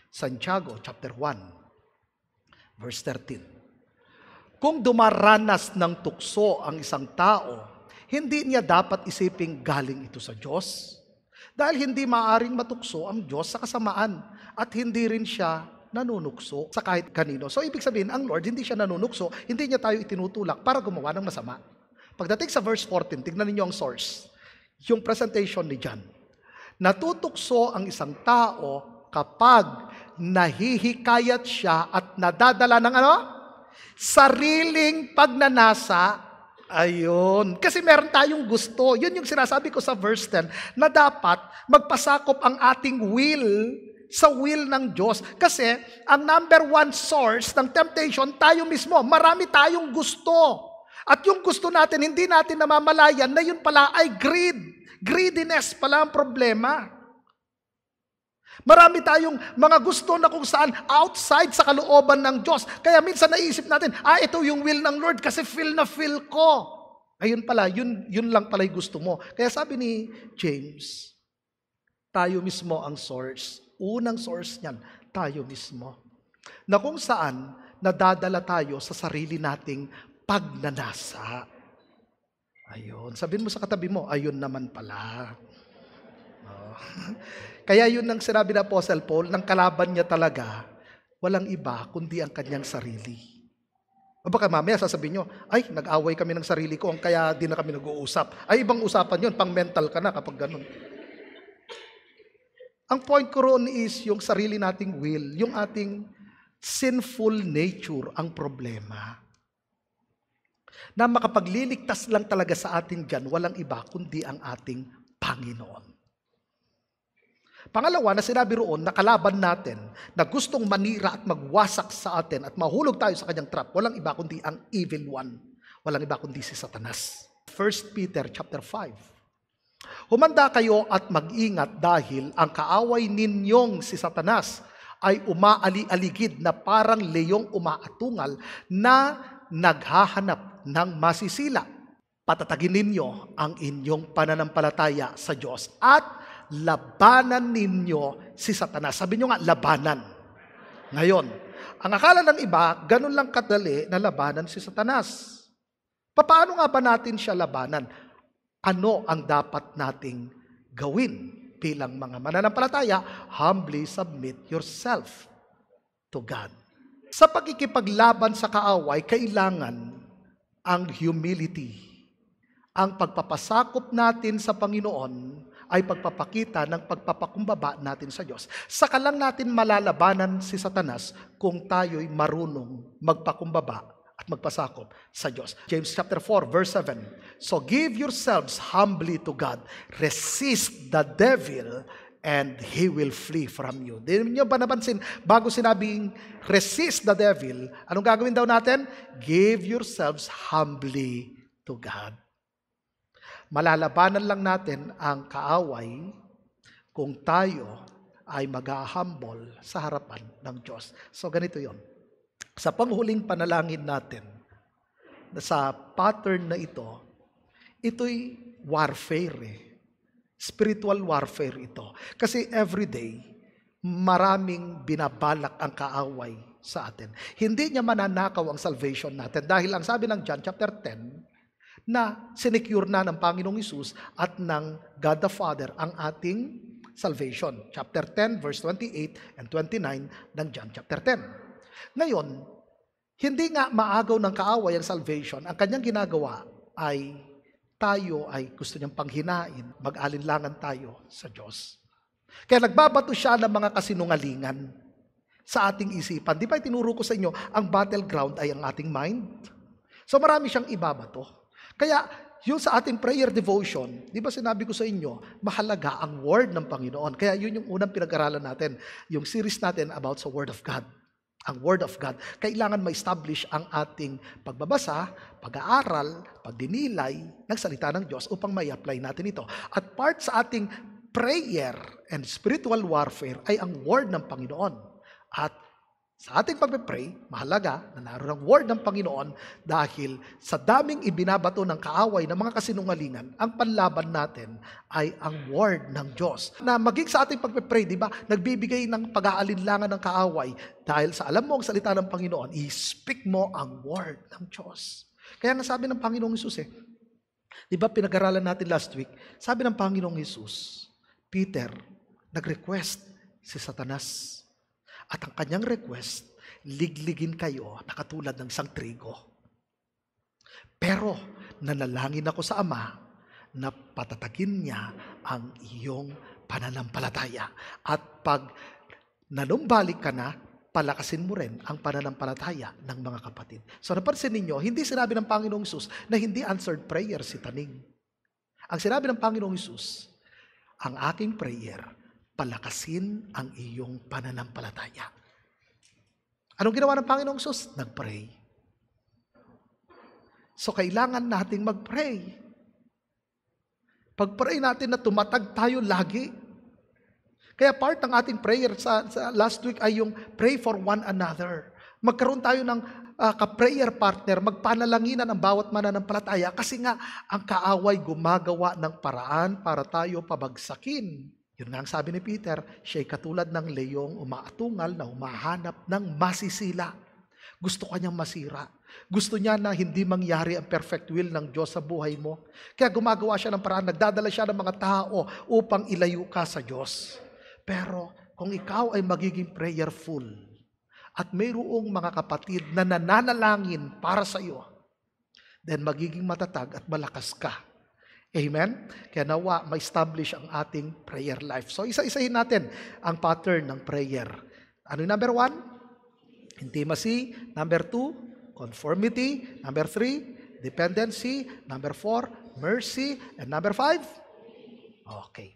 Santiago chapter 1, verse 13. Kung dumaranas ng tukso ang isang tao, hindi niya dapat isiping galing ito sa Diyos. Dahil hindi maaring matukso ang Diyos sa kasamaan at hindi rin siya nanunukso sa kahit kanino. So ibig sabihin, ang Lord hindi siya nanunukso, hindi niya tayo itinutulak para gumawa ng masama. Pagdating sa verse 14, tignan ninyo ang source. Yung presentation ni John. Natutukso ang isang tao kapag nahihikayat siya at nadadala ng ano? Sariling pagnanasa Ayun. Kasi meron tayong gusto. Yun yung sinasabi ko sa verse 10 na dapat magpasakop ang ating will sa will ng Diyos. Kasi ang number one source ng temptation, tayo mismo. Marami tayong gusto. At yung gusto natin, hindi natin namamalayan na yun pala ay greed. Greediness pala ang problema. Marami tayong mga gusto na kung saan outside sa kalooban ng Diyos. Kaya minsan naisip natin, ah, ito yung will ng Lord kasi feel na feel ko. Ayun pala, yun, yun lang pala yung gusto mo. Kaya sabi ni James, tayo mismo ang source Unang source niyan, tayo mismo. Na kung saan nadadala tayo sa sarili nating pagnanasa. Ayun. Sabihin mo sa katabi mo, ayun naman pala. Oh. Kaya yun ang sinabi na Apostle Paul, nang kalaban niya talaga, walang iba kundi ang kanyang sarili. O baka mamaya sasabihin nyo, ay, nag-away kami ng sarili ko, ang kaya di na kami nag-uusap. Ay, ibang usapan yun, pang mental ka na kapag ganun. Ang point ko roon is yung sarili nating will, yung ating sinful nature ang problema. Na makapagliligtas lang talaga sa atin dyan, walang iba kundi ang ating Panginoon. Pangalawa na sinabi roon, kalaban natin na gustong manira at magwasak sa atin at mahulog tayo sa kanyang trap, walang iba kundi ang evil one. Walang iba kundi si Satanas. 1 Peter chapter 5 Humanda kayo at mag-ingat dahil ang kaaway ninyong si Satanas ay umaali-aligid na parang leyong umaatungal na naghahanap ng masisila. Patatagin ninyo ang inyong pananampalataya sa Diyos at labanan ninyo si Satanas. Sabi nyo nga, labanan. Ngayon, ang akala ng iba, ganun lang kadali na labanan si Satanas. Paano nga ba natin siya labanan? ano ang dapat nating gawin bilang mga mananampalataya, humbly submit yourself to God. Sa pagkikipaglaban sa kaaway, kailangan ang humility. Ang pagpapasakop natin sa Panginoon ay pagpapakita ng pagpapakumbaba natin sa Diyos. Saka lang natin malalabanan si Satanas kung tayo'y marunong magpakumbaba at magpasakop sa Diyos. James chapter 4 verse 7. So give yourselves humbly to God. Resist the devil and he will flee from you. Di niyo ba napansin, bago sinabing resist the devil, anong gagawin daw natin? Give yourselves humbly to God. Malalabanan lang natin ang kaaway kung tayo ay mag-humble sa harapan ng Diyos. So ganito yon sa panghuling panalangin natin na sa pattern na ito, ito'y warfare eh. Spiritual warfare ito. Kasi everyday, maraming binabalak ang kaaway sa atin. Hindi niya mananakaw ang salvation natin dahil ang sabi ng John chapter 10 na sinecure na ng Panginoong Isus at ng God the Father ang ating salvation. Chapter 10 verse 28 and 29 ng John chapter 10. Ngayon, hindi nga maagaw ng kaaway ang salvation. Ang kanyang ginagawa ay tayo ay gusto niyang panghinain, mag-alinlangan tayo sa Diyos. Kaya nagbabato siya ng mga kasinungalingan sa ating isipan. Di ba tinuro ko sa inyo, ang battleground ay ang ating mind? So marami siyang ibabato. Kaya yung sa ating prayer devotion, di ba sinabi ko sa inyo, mahalaga ang word ng Panginoon. Kaya yun yung unang pinag-aralan natin, yung series natin about sa Word of God ang Word of God, kailangan ma-establish ang ating pagbabasa, pag-aaral, pagdinilay ng salita ng Diyos upang may apply natin ito. At part sa ating prayer and spiritual warfare ay ang Word ng Panginoon. At sa ating pagpe-pray, mahalaga na naroon ang word ng Panginoon dahil sa daming ibinabato ng kaaway ng mga kasinungalingan, ang panlaban natin ay ang word ng Diyos. Na maging sa ating pagpe-pray, di ba, nagbibigay ng pag-aalinlangan ng kaaway dahil sa alam mo ang salita ng Panginoon, i-speak mo ang word ng Diyos. Kaya nasabi ng Panginoong Isus eh, di ba pinag-aralan natin last week, sabi ng Panginoong Isus, Peter, nag-request si Satanas at ang kanyang request, ligligin kayo na katulad ng isang trigo. Pero nanalangin ako sa Ama na patatagin niya ang iyong pananampalataya. At pag nanumbalik ka na, palakasin mo rin ang pananampalataya ng mga kapatid. So napansin ninyo, hindi sinabi ng Panginoong Isus na hindi answered prayer si Taning. Ang sinabi ng Panginoong Isus, ang aking prayer palakasin ang iyong pananampalataya. Anong ginawa ng Panginoong Sus? Nag-pray. So, kailangan nating mag-pray. Pag-pray natin na tumatag tayo lagi. Kaya part ng ating prayer sa, sa last week ay yung pray for one another. Magkaroon tayo ng uh, ka-prayer partner, magpanalanginan ang bawat mananampalataya kasi nga ang kaaway gumagawa ng paraan para tayo pabagsakin. Yun nga ang sabi ni Peter, siya'y katulad ng leyong umaatungal na humahanap ng masisila. Gusto ka niyang masira. Gusto niya na hindi mangyari ang perfect will ng Diyos sa buhay mo. Kaya gumagawa siya ng paraan, nagdadala siya ng mga tao upang ilayo ka sa Diyos. Pero kung ikaw ay magiging prayerful at mayroong mga kapatid na nananalangin para sa iyo, then magiging matatag at malakas ka Amen? Kaya nawa, ma-establish ang ating prayer life. So, isa-isahin natin ang pattern ng prayer. Ano yung number one? Intimacy. Number two, conformity. Number three, dependency. Number four, mercy. And number five, okay.